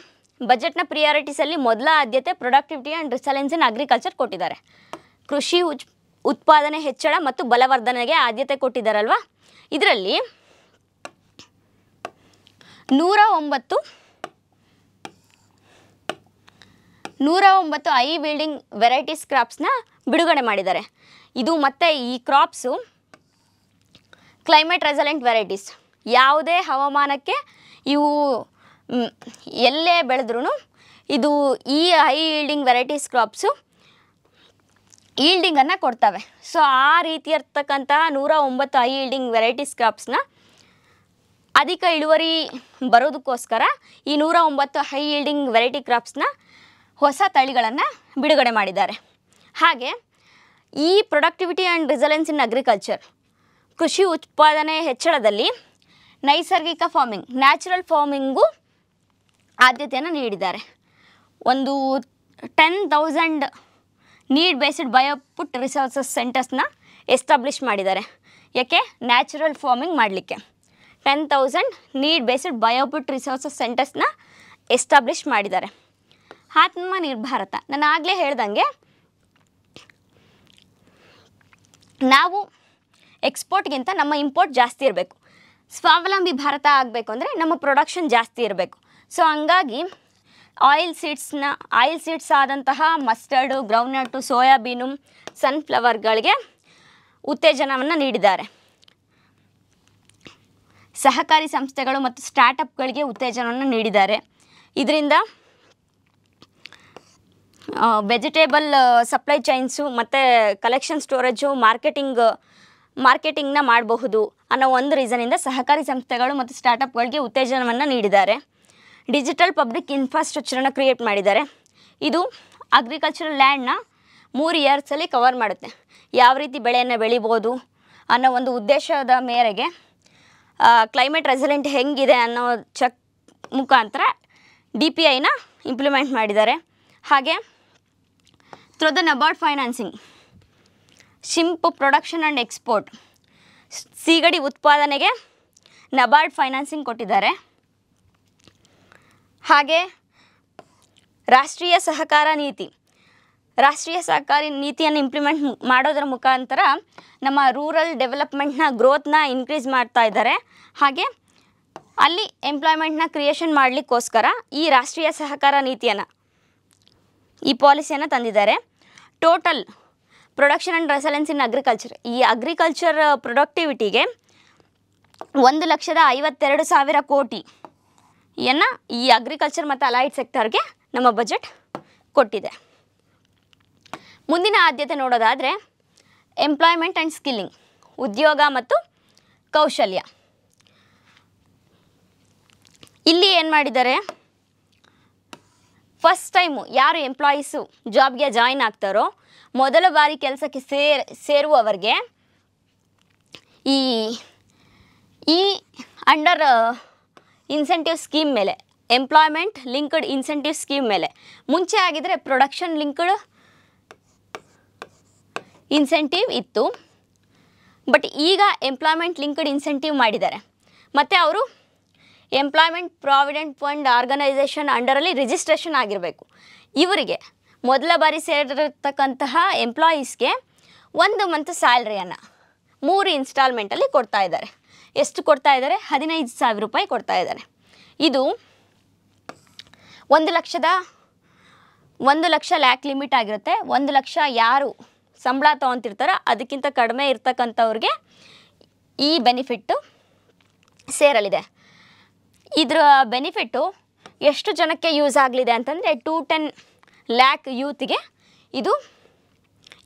ಬಜೆಟ್ನ ಪ್ರಿಯಾರಿಟೀಸಲ್ಲಿ ಮೊದಲ ಆದ್ಯತೆ productivity and resilience in agriculture ಕೊಟ್ಟಿದ್ದಾರೆ ಕೃಷಿ ಉತ್ಪಾದನೆ ಹೆಚ್ಚಳ ಮತ್ತು ಬಲವರ್ಧನೆಗೆ ಆದ್ಯತೆ ಕೊಟ್ಟಿದ್ದಾರಲ್ವಾ ಇದರಲ್ಲಿ ನೂರ ಒಂಬತ್ತು ನೂರ ಒಂಬತ್ತು ಐ ಬಿಲ್ಡಿಂಗ್ ವೆರೈಟೀಸ್ ಕ್ರಾಪ್ಸ್ನ ಬಿಡುಗಡೆ ಮಾಡಿದ್ದಾರೆ ಇದು ಮತ್ತು ಈ ಕ್ರಾಪ್ಸು ಕ್ಲೈಮೇಟ್ ರೆಸಲೆಂಟ್ ವೆರೈಟೀಸ್ ಯಾವುದೇ ಹವಾಮಾನಕ್ಕೆ ಇವು ಎಲ್ಲೇ ಬೆಳೆದ್ರೂ ಇದು ಈ ಹೈ ಈಲ್ಡಿಂಗ್ ವೆರೈಟೀಸ್ ಕ್ರಾಪ್ಸು ಈಲ್ಡಿಂಗನ್ನು ಕೊಡ್ತವೆ ಸೊ ಆ ರೀತಿ ಇರ್ತಕ್ಕಂತಹ ನೂರ ಒಂಬತ್ತು ಐ ಈಲ್ಡಿಂಗ್ ವೆರೈಟೀಸ್ ಕ್ರಾಪ್ಸ್ನ ಅಧಿಕ ಇಳುವರಿ ಬರೋದಕ್ಕೋಸ್ಕರ ಈ ನೂರ ಒಂಬತ್ತು ಹೈ ಈಲ್ಡಿಂಗ್ ವೆರೈಟಿ ಕ್ರಾಪ್ಸ್ನ ಹೊಸ ತಳಿಗಳನ್ನು ಬಿಡುಗಡೆ ಮಾಡಿದ್ದಾರೆ ಹಾಗೆ ಈ productivity and resilience in agriculture ಕೃಷಿ ಉತ್ಪಾದನೆ ಹೆಚ್ಚಳದಲ್ಲಿ ನೈಸರ್ಗಿಕ ಫಾರ್ಮಿಂಗ್ ನ್ಯಾಚುರಲ್ ಫಾರ್ಮಿಂಗು ಆದ್ಯತೆಯನ್ನು ನೀಡಿದ್ದಾರೆ ಒಂದು ten thousand need based bioinput resources ಸೆಂಟರ್ಸ್ನ ಎಸ್ಟಾಬ್ಲಿಷ್ ಮಾಡಿದ್ದಾರೆ ಯಾಕೆ ನ್ಯಾಚುರಲ್ ಫಾರ್ಮಿಂಗ್ ಮಾಡಲಿಕ್ಕೆ ten thousand need based bioinput resources ಸೆಂಟರ್ಸ್ನ ಎಸ್ಟಾಬ್ಲಿಷ್ ಮಾಡಿದ್ದಾರೆ ಆತ್ಮ ನಿರ್ಭಾರತ ನಾನು ಆಗಲೇ ಹೇಳ್ದಂಗೆ ನಾವು ಎಕ್ಸ್ಪೋರ್ಟ್ಗಿಂತ ನಮ್ಮ ಇಂಪೋರ್ಟ್ ಜಾಸ್ತಿ ಇರಬೇಕು ಸ್ವಾವಲಂಬಿ ಭಾರತ ಆಗಬೇಕು ಅಂದರೆ ನಮ್ಮ ಪ್ರೊಡಕ್ಷನ್ ಜಾಸ್ತಿ ಇರಬೇಕು ಸೊ ಹಂಗಾಗಿ ಆಯಿಲ್ ಸೀಡ್ಸ್ನ ಆಯಿಲ್ ಸೀಡ್ಸ್ ಆದಂತಹ ಮಸ್ಟರ್ಡು ಗ್ರೌಂಡ್ನಟ್ಟು ಸೋಯಾಬೀನು ಸನ್ಫ್ಲವರ್ಗಳಿಗೆ ಉತ್ತೇಜನವನ್ನು ನೀಡಿದ್ದಾರೆ ಸಹಕಾರಿ ಸಂಸ್ಥೆಗಳು ಮತ್ತು ಸ್ಟಾರ್ಟಪ್ಗಳಿಗೆ ಉತ್ತೇಜನವನ್ನು ನೀಡಿದ್ದಾರೆ ಇದರಿಂದ ವೆಜಿಟೇಬಲ್ ಸಪ್ಲೈ ಚೈನ್ಸು ಮತ್ತು ಕಲೆಕ್ಷನ್ ಸ್ಟೋರೇಜು ಮಾರ್ಕೆಟಿಂಗ್ ಮಾರ್ಕೆಟಿಂಗ್ನ ಮಾಡಬಹುದು ಅನ್ನೋ ಒಂದು ರೀಸನಿಂದ ಸಹಕಾರಿ ಸಂಸ್ಥೆಗಳು ಮತ್ತು ಸ್ಟಾರ್ಟಪ್ಗಳಿಗೆ ಉತ್ತೇಜನವನ್ನು ನೀಡಿದ್ದಾರೆ ಡಿಜಿಟಲ್ ಪಬ್ಲಿಕ್ ಇನ್ಫ್ರಾಸ್ಟ್ರಕ್ಚರನ್ನು ಕ್ರಿಯೇಟ್ ಮಾಡಿದ್ದಾರೆ ಇದು ಅಗ್ರಿಕಲ್ಚರಲ್ ಲ್ಯಾಂಡ್ನ ಮೂರು ಇಯರ್ಸಲ್ಲಿ ಕವರ್ ಮಾಡುತ್ತೆ ಯಾವ ರೀತಿ ಬೆಳೆಯನ್ನು ಬೆಳಿಬೋದು ಅನ್ನೋ ಒಂದು ಉದ್ದೇಶದ ಮೇರೆಗೆ ಕ್ಲೈಮೇಟ್ ರೆಸಿಲೆಂಟ್ ಹೆಂಗಿದೆ ಅನ್ನೋ ಚೆಕ್ ಮುಖಾಂತರ ಡಿ ಪಿ ಐನ ಇಂಪ್ಲಿಮೆಂಟ್ ಮಾಡಿದ್ದಾರೆ ಹಾಗೆ through the NABARD financing shrimp production and export ಸೀಗಡಿ ಉತ್ಪಾದನೆಗೆ ನಬಾರ್ಡ್ ಫೈನಾನ್ಸಿಂಗ್ ಕೊಟ್ಟಿದ್ದಾರೆ ಹಾಗೆ ರಾಷ್ಟ್ರೀಯ ಸಹಕಾರ ನೀತಿ ರಾಷ್ಟ್ರೀಯ ಸಹಕಾರಿ ನೀತಿಯನ್ನು ಇಂಪ್ಲಿಮೆಂಟ್ ಮಾಡೋದರ ಮುಖಾಂತರ ನಮ್ಮ ರೂರಲ್ ಡೆವಲಪ್ಮೆಂಟ್ನ ಗ್ರೋತ್ನ ಇನ್ಕ್ರೀಸ್ ಮಾಡ್ತಾ ಇದ್ದಾರೆ ಹಾಗೆ ಅಲ್ಲಿ ಎಂಪ್ಲಾಯ್ಮೆಂಟ್ನ ಕ್ರಿಯೇಷನ್ ಮಾಡಲಿಕ್ಕೋಸ್ಕರ ಈ ರಾಷ್ಟ್ರೀಯ ಸಹಕಾರ ನೀತಿಯನ್ನು ಈ ಪಾಲಿಸಿಯನ್ನು ತಂದಿದ್ದಾರೆ total production and resilience in agriculture ಈ ಅಗ್ರಿಕಲ್ಚರ್ ಪ್ರೊಡಕ್ಟಿವಿಟಿಗೆ ಒಂದು ಲಕ್ಷದ ಐವತ್ತೆರಡು ಸಾವಿರ ಕೋಟಿ ಏನ ಈ ಅಗ್ರಿಕಲ್ಚರ್ ಮತ್ತು ಅಲೈಡ್ ಸೆಕ್ಟರ್ಗೆ ನಮ್ಮ ಬಜೆಟ್ ಕೊಟ್ಟಿದೆ ಮುಂದಿನ ಆದ್ಯತೆ ನೋಡೋದಾದರೆ ಎಂಪ್ಲಾಯ್ಮೆಂಟ್ ಆ್ಯಂಡ್ ಸ್ಕಿಲ್ಲಿಂಗ್ ಉದ್ಯೋಗ ಮತ್ತು ಕೌಶಲ್ಯ ಇಲ್ಲಿ ಏನು ಮಾಡಿದ್ದಾರೆ ಫಸ್ಟ್ ಟೈಮು ಯಾರು ಎಂಪ್ಲಾಯೀಸು ಜಾಬ್ಗೆ ಜಾಯಿನ್ ಆಗ್ತಾರೋ ಮೊದಲ ಬಾರಿ ಕೆಲಸಕ್ಕೆ ಸೇರ್ ಸೇರುವವರಿಗೆ ಈ ಈ ಅಂಡರ್ ಇನ್ಸೆಂಟಿವ್ ಸ್ಕೀಮ್ ಮೇಲೆ ಎಂಪ್ಲಾಯ್ಮೆಂಟ್ ಲಿಂಕ್ಡ್ ಇನ್ಸೆಂಟಿವ್ ಸ್ಕೀಮ್ ಮೇಲೆ ಮುಂಚೆ ಆಗಿದ್ದರೆ ಪ್ರೊಡಕ್ಷನ್ ಲಿಂಕ್ಡ್ ಇನ್ಸೆಂಟಿವ್ ಇತ್ತು ಬಟ್ ಈಗ ಎಂಪ್ಲಾಯ್ಮೆಂಟ್ ಲಿಂಕ್ಡ್ ಇನ್ಸೆಂಟಿವ್ ಮಾಡಿದ್ದಾರೆ ಮತ್ತು ಅವರು ಎಂಪ್ಲಾಯ್ಮೆಂಟ್ ಪ್ರಾವಿಡೆಂಟ್ ಫಂಡ್ ಆರ್ಗನೈಸೇಷನ್ ಅಂಡರಲ್ಲಿ ರಿಜಿಸ್ಟ್ರೇಷನ್ ಆಗಿರಬೇಕು ಇವರಿಗೆ ಮೊದಲ ಬಾರಿ ಸೇರಿರ್ತಕ್ಕಂತಹ ಎಂಪ್ಲಾಯೀಸ್ಗೆ ಒಂದು ಮಂತ್ ಸ್ಯಾಲ್ರಿಯನ್ನು ಮೂರು ಇನ್ಸ್ಟಾಲ್ಮೆಂಟಲ್ಲಿ ಕೊಡ್ತಾ ಇದ್ದಾರೆ ಎಷ್ಟು ಕೊಡ್ತಾ ಇದ್ದಾರೆ ಹದಿನೈದು ಸಾವಿರ ರೂಪಾಯಿ ಕೊಡ್ತಾ ಇದ್ದಾರೆ ಇದು ಒಂದು ಲಕ್ಷದ ಒಂದು ಲಕ್ಷ ಲ್ಯಾಕ್ ಲಿಮಿಟ್ ಆಗಿರುತ್ತೆ ಒಂದು ಲಕ್ಷ ಯಾರು ಸಂಬಳ ತೊಗೊತಿರ್ತಾರೋ ಅದಕ್ಕಿಂತ ಕಡಿಮೆ ಇರ್ತಕ್ಕಂಥವ್ರಿಗೆ ಈ ಬೆನಿಫಿಟ್ಟು ಸೇರಲಿದೆ ಇದರ ಬೆನಿಫಿಟ್ಟು ಎಷ್ಟು ಜನಕ್ಕೆ ಯೂಸ್ ಆಗಲಿದೆ ಅಂತಂದರೆ ಟೂ ಟೆನ್ ಲ್ಯಾಕ್ ಯೂತ್ಗೆ ಇದು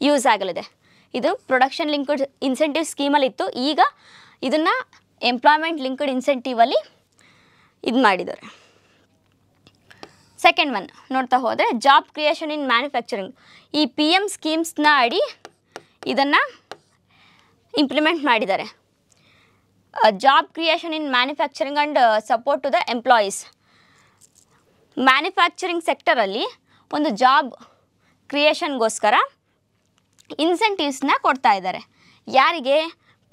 ಯೂಸ್ ಆಗಲಿದೆ ಇದು ಪ್ರೊಡಕ್ಷನ್ ಲಿಂಕ್ಡ್ ಇನ್ಸೆಂಟಿವ್ ಸ್ಕೀಮಲ್ಲಿತ್ತು ಈಗ ಇದನ್ನು ಎಂಪ್ಲಾಯ್ಮೆಂಟ್ ಲಿಂಕ್ಡ್ ಇನ್ಸೆಂಟಿವಲ್ಲಿ ಇದು ಮಾಡಿದ್ದಾರೆ ಸೆಕೆಂಡ್ ಒನ್ ನೋಡ್ತಾ ಹೋದರೆ ಜಾಬ್ ಕ್ರಿಯೇಷನ್ ಇನ್ ಮ್ಯಾನುಫ್ಯಾಕ್ಚರಿಂಗ್ ಈ ಪಿ ಎಮ್ ಸ್ಕೀಮ್ಸ್ನ ಅಡಿ ಇದನ್ನು ಇಂಪ್ಲಿಮೆಂಟ್ ಮಾಡಿದ್ದಾರೆ job creation in manufacturing and support to the employees manufacturing ಸೆಕ್ಟರಲ್ಲಿ ಒಂದು ಜಾಬ್ ಕ್ರಿಯೇಷನ್ಗೋಸ್ಕರ ಇನ್ಸೆಂಟಿವ್ಸ್ನ ಕೊಡ್ತಾ ಇದ್ದಾರೆ ಯಾರಿಗೆ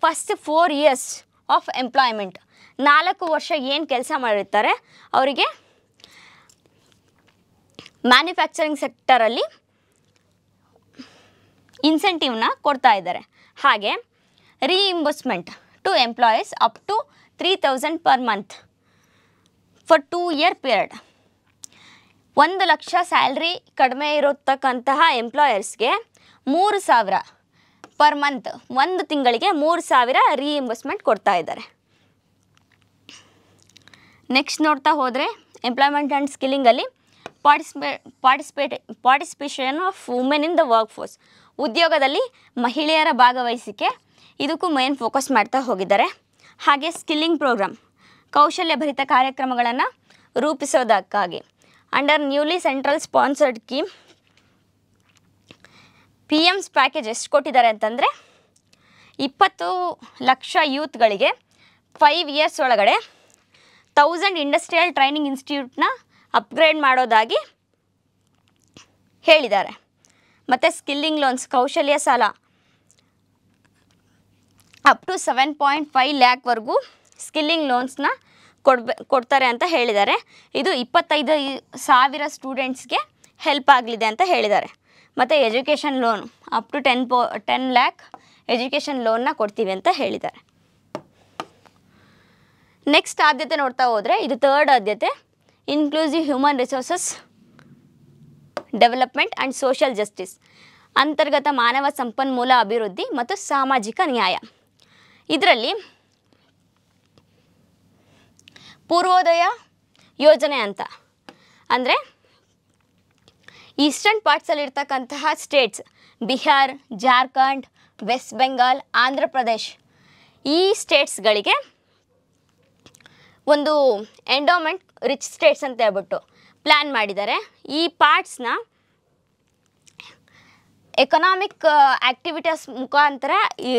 first four years of employment ನಾಲ್ಕು ವರ್ಷ ಏನು ಕೆಲಸ ಮಾಡಿರ್ತಾರೆ ಅವರಿಗೆ ಮ್ಯಾನುಫ್ಯಾಕ್ಚರಿಂಗ್ ಸೆಕ್ಟರಲ್ಲಿ ಇನ್ಸೆಂಟಿವ್ನ ಕೊಡ್ತಾ ಇದ್ದಾರೆ ಹಾಗೆ reimbursement to employees up to three thousand per month for two year period ಒಂದು ಲಕ್ಷ ಸ್ಯಾಲ್ರಿ ಕಡಿಮೆ ಇರತಕ್ಕಂತಹ ಎಂಪ್ಲಾಯರ್ಸ್ಗೆ ಮೂರು ಸಾವಿರ ಪರ್ ಮಂತ್ ಒಂದು ತಿಂಗಳಿಗೆ ಮೂರು ಸಾವಿರ ರೀಇಂಬರ್ಸ್ಮೆಂಟ್ ಕೊಡ್ತಾ ಇದ್ದಾರೆ ನೆಕ್ಸ್ಟ್ ನೋಡ್ತಾ ಹೋದರೆ ಎಂಪ್ಲಾಯ್ಮೆಂಟ್ ಆ್ಯಂಡ್ ಸ್ಕಿಲ್ಲಿಂಗಲ್ಲಿ ಪಾರ್ಟಿಸಿಪೇ participate participation of women in the workforce ಉದ್ಯೋಗದಲ್ಲಿ ಮಹಿಳೆಯರ ಭಾಗವಹಿಸಿಕೆ ಇದಕ್ಕೂ ಮೇನ್ ಫೋಕಸ್ ಮಾಡ್ತಾ ಹೋಗಿದ್ದಾರೆ ಹಾಗೆ ಸ್ಕಿಲ್ಲಿಂಗ್ ಪ್ರೋಗ್ರಾಮ್ ಕೌಶಲ್ಯ ಭರಿತ ಕಾರ್ಯಕ್ರಮಗಳನ್ನು ರೂಪಿಸೋದಕ್ಕಾಗಿ under newly central sponsored scheme P M's package ಎಷ್ಟು ಕೊಟ್ಟಿದ್ದಾರೆ ಅಂತಂದರೆ ಇಪ್ಪತ್ತು ಲಕ್ಷ ಯೂತ್ಗಳಿಗೆ ಫೈವ್ ಇಯರ್ಸ್ ಒಳಗಡೆ ತೌಸಂಡ್ ಇಂಡಸ್ಟ್ರಿಯಲ್ ಟ್ರೈನಿಂಗ್ ಇನ್ಸ್ಟಿಟ್ಯೂಟ್ನ ಅಪ್ಗ್ರೇಡ್ ಮಾಡೋದಾಗಿ ಹೇಳಿದ್ದಾರೆ ಮತ್ತು ಸ್ಕಿಲ್ಲಿಂಗ್ ಲೋನ್ಸ್ ಕೌಶಲ್ಯ ಸಾಲ up to seven point five ಲ್ಯಾಕ್ವರೆಗೂ ಸ್ಕಿಲ್ಲಿಂಗ್ ಲೋನ್ಸ್ನ ಕೊಡ್ಬೆ ಕೊಡ್ತಾರೆ ಅಂತ ಹೇಳಿದ್ದಾರೆ ಇದು ಇಪ್ಪತ್ತೈದು ಸಾವಿರ ಸ್ಟೂಡೆಂಟ್ಸ್ಗೆ ಹೆಲ್ಪ್ ಆಗಲಿದೆ ಅಂತ ಹೇಳಿದ್ದಾರೆ ಮತ್ತು education loan up to ten ಪೋ ಟೆನ್ ಲ್ಯಾಕ್ ಎಜುಕೇಷನ್ ಲೋನ್ನ ಕೊಡ್ತೀವಿ ಅಂತ ಹೇಳಿದ್ದಾರೆ ನೆಕ್ಸ್ಟ್ ಆದ್ಯತೆ ನೋಡ್ತಾ ಹೋದರೆ ಇದು ಥರ್ಡ್ ಆದ್ಯತೆ inclusive human resources development and social justice ಅಂತರ್ಗತ ಮಾನವ ಸಂಪನ್ಮೂಲ ಅಭಿವೃದ್ಧಿ ಮತ್ತು ಸಾಮಾಜಿಕ ನ್ಯಾಯ ಇದರಲ್ಲಿ ಪೂರ್ವೋದಯ ಯೋಜನೆ ಅಂತ ಅಂದರೆ ಈಸ್ಟರ್ನ್ ಪಾರ್ಟ್ಸಲ್ಲಿರ್ತಕ್ಕಂತಹ ಸ್ಟೇಟ್ಸ್ ಬಿಹಾರ್ ಜಾರ್ಖಂಡ್ ವೆಸ್ಟ್ ಬೆಂಗಾಲ್ ಆಂಧ್ರ ಪ್ರದೇಶ್ ಈ ಸ್ಟೇಟ್ಸ್ಗಳಿಗೆ ಒಂದು ಎಂಡೋಮೆಂಟ್ ರಿಚ್ ಸ್ಟೇಟ್ಸ್ ಅಂತ ಹೇಳ್ಬಿಟ್ಟು ಪ್ಲ್ಯಾನ್ ಮಾಡಿದ್ದಾರೆ ಈ ಪಾರ್ಟ್ಸ್ನ ಎಕನಾಮಿಕ್ ಆ್ಯಕ್ಟಿವಿಟೀಸ್ ಮುಖಾಂತರ ಈ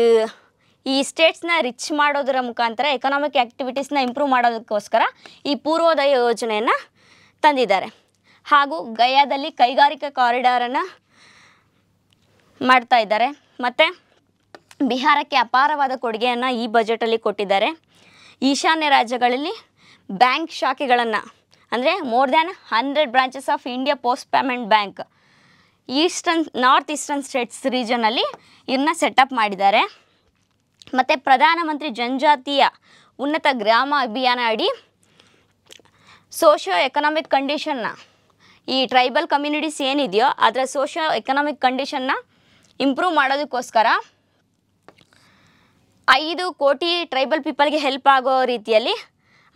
ಈ ಸ್ಟೇಟ್ಸ್ನ ರಿಚ್ ಮಾಡೋದರ ಮುಖಾಂತರ ಎಕನಾಮಿಕ್ ಆ್ಯಕ್ಟಿವಿಟೀಸ್ನ ಇಂಪ್ರೂವ್ ಮಾಡೋದಕ್ಕೋಸ್ಕರ ಈ ಪೂರ್ವೋದಯ ಯೋಜನೆಯನ್ನು ತಂದಿದ್ದಾರೆ ಹಾಗೂ ಗಯಾದಲ್ಲಿ ಕೈಗಾರಿಕಾ ಕಾರಿಡಾರನ್ನು ಮಾಡ್ತಾ ಇದ್ದಾರೆ ಮತ್ತು ಬಿಹಾರಕ್ಕೆ ಅಪಾರವಾದ ಕೊಡುಗೆಯನ್ನು ಈ ಬಜೆಟಲ್ಲಿ ಕೊಟ್ಟಿದ್ದಾರೆ ಈಶಾನ್ಯ ರಾಜ್ಯಗಳಲ್ಲಿ ಬ್ಯಾಂಕ್ ಶಾಖೆಗಳನ್ನು ಅಂದರೆ more than hundred branches of India post payment bank eastern north eastern states ರೀಜನಲ್ಲಿ ಇದನ್ನ ಸೆಟಪ್ ಮಾಡಿದ್ದಾರೆ ಮತ್ತು ಪ್ರಧಾನಮಂತ್ರಿ ಜನಜಾತಿಯ ಉನ್ನತ ಗ್ರಾಮ ಅಭಿಯಾನ ಅಡಿ ಸೋಷಿಯೋ ಎಕನಾಮಿಕ್ ಕಂಡೀಷನ್ನ ಈ ಟ್ರೈಬಲ್ ಕಮ್ಯುನಿಟೀಸ್ ಏನಿದೆಯೋ ಅದರ ಸೋಷಿಯೋ ಎಕನಾಮಿಕ್ ಕಂಡೀಷನ್ನ ಇಂಪ್ರೂವ್ ಮಾಡೋದಕ್ಕೋಸ್ಕರ ಐದು ಕೋಟಿ ಟ್ರೈಬಲ್ ಪೀಪಲ್ಗೆ ಹೆಲ್ಪ್ ಆಗೋ ರೀತಿಯಲ್ಲಿ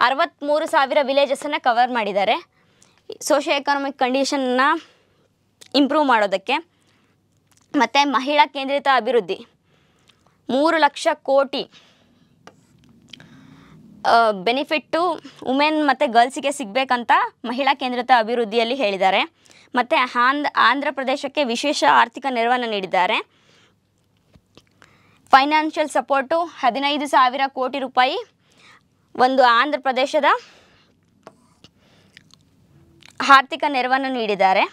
ಅರವತ್ತ್ಮೂರು ಸಾವಿರ ವಿಲೇಜಸ್ಸನ್ನು ಕವರ್ ಮಾಡಿದ್ದಾರೆ ಸೋಷಿಯೋ ಎಕನಾಮಿಕ್ ಕಂಡೀಷನ್ನ ಇಂಪ್ರೂವ್ ಮಾಡೋದಕ್ಕೆ ಮತ್ತು ಮಹಿಳಾ ಕೇಂದ್ರಿತ ಅಭಿವೃದ್ಧಿ ಮೂರು ಲಕ್ಷ ಕೋಟಿ ಬೆನಿಫಿಟ್ಟು ವುಮೆನ್ ಮತ್ತು ಗರ್ಲ್ಸಿಗೆ ಸಿಗಬೇಕಂತ ಮಹಿಳಾ ಕೇಂದ್ರಿತ ಅಭಿವೃದ್ಧಿಯಲ್ಲಿ ಹೇಳಿದ್ದಾರೆ ಮತ್ತು ಆಂಧ್ ಆಂಧ್ರ ಪ್ರದೇಶಕ್ಕೆ ವಿಶೇಷ ಆರ್ಥಿಕ ನೆರವನ್ನು ನೀಡಿದ್ದಾರೆ ಫೈನಾನ್ಷಿಯಲ್ ಸಪೋರ್ಟು ಹದಿನೈದು ಸಾವಿರ ಕೋಟಿ ರೂಪಾಯಿ ಒಂದು ಆಂಧ್ರ ಪ್ರದೇಶದ ಆರ್ಥಿಕ ನೆರವನ್ನು ನೀಡಿದ್ದಾರೆ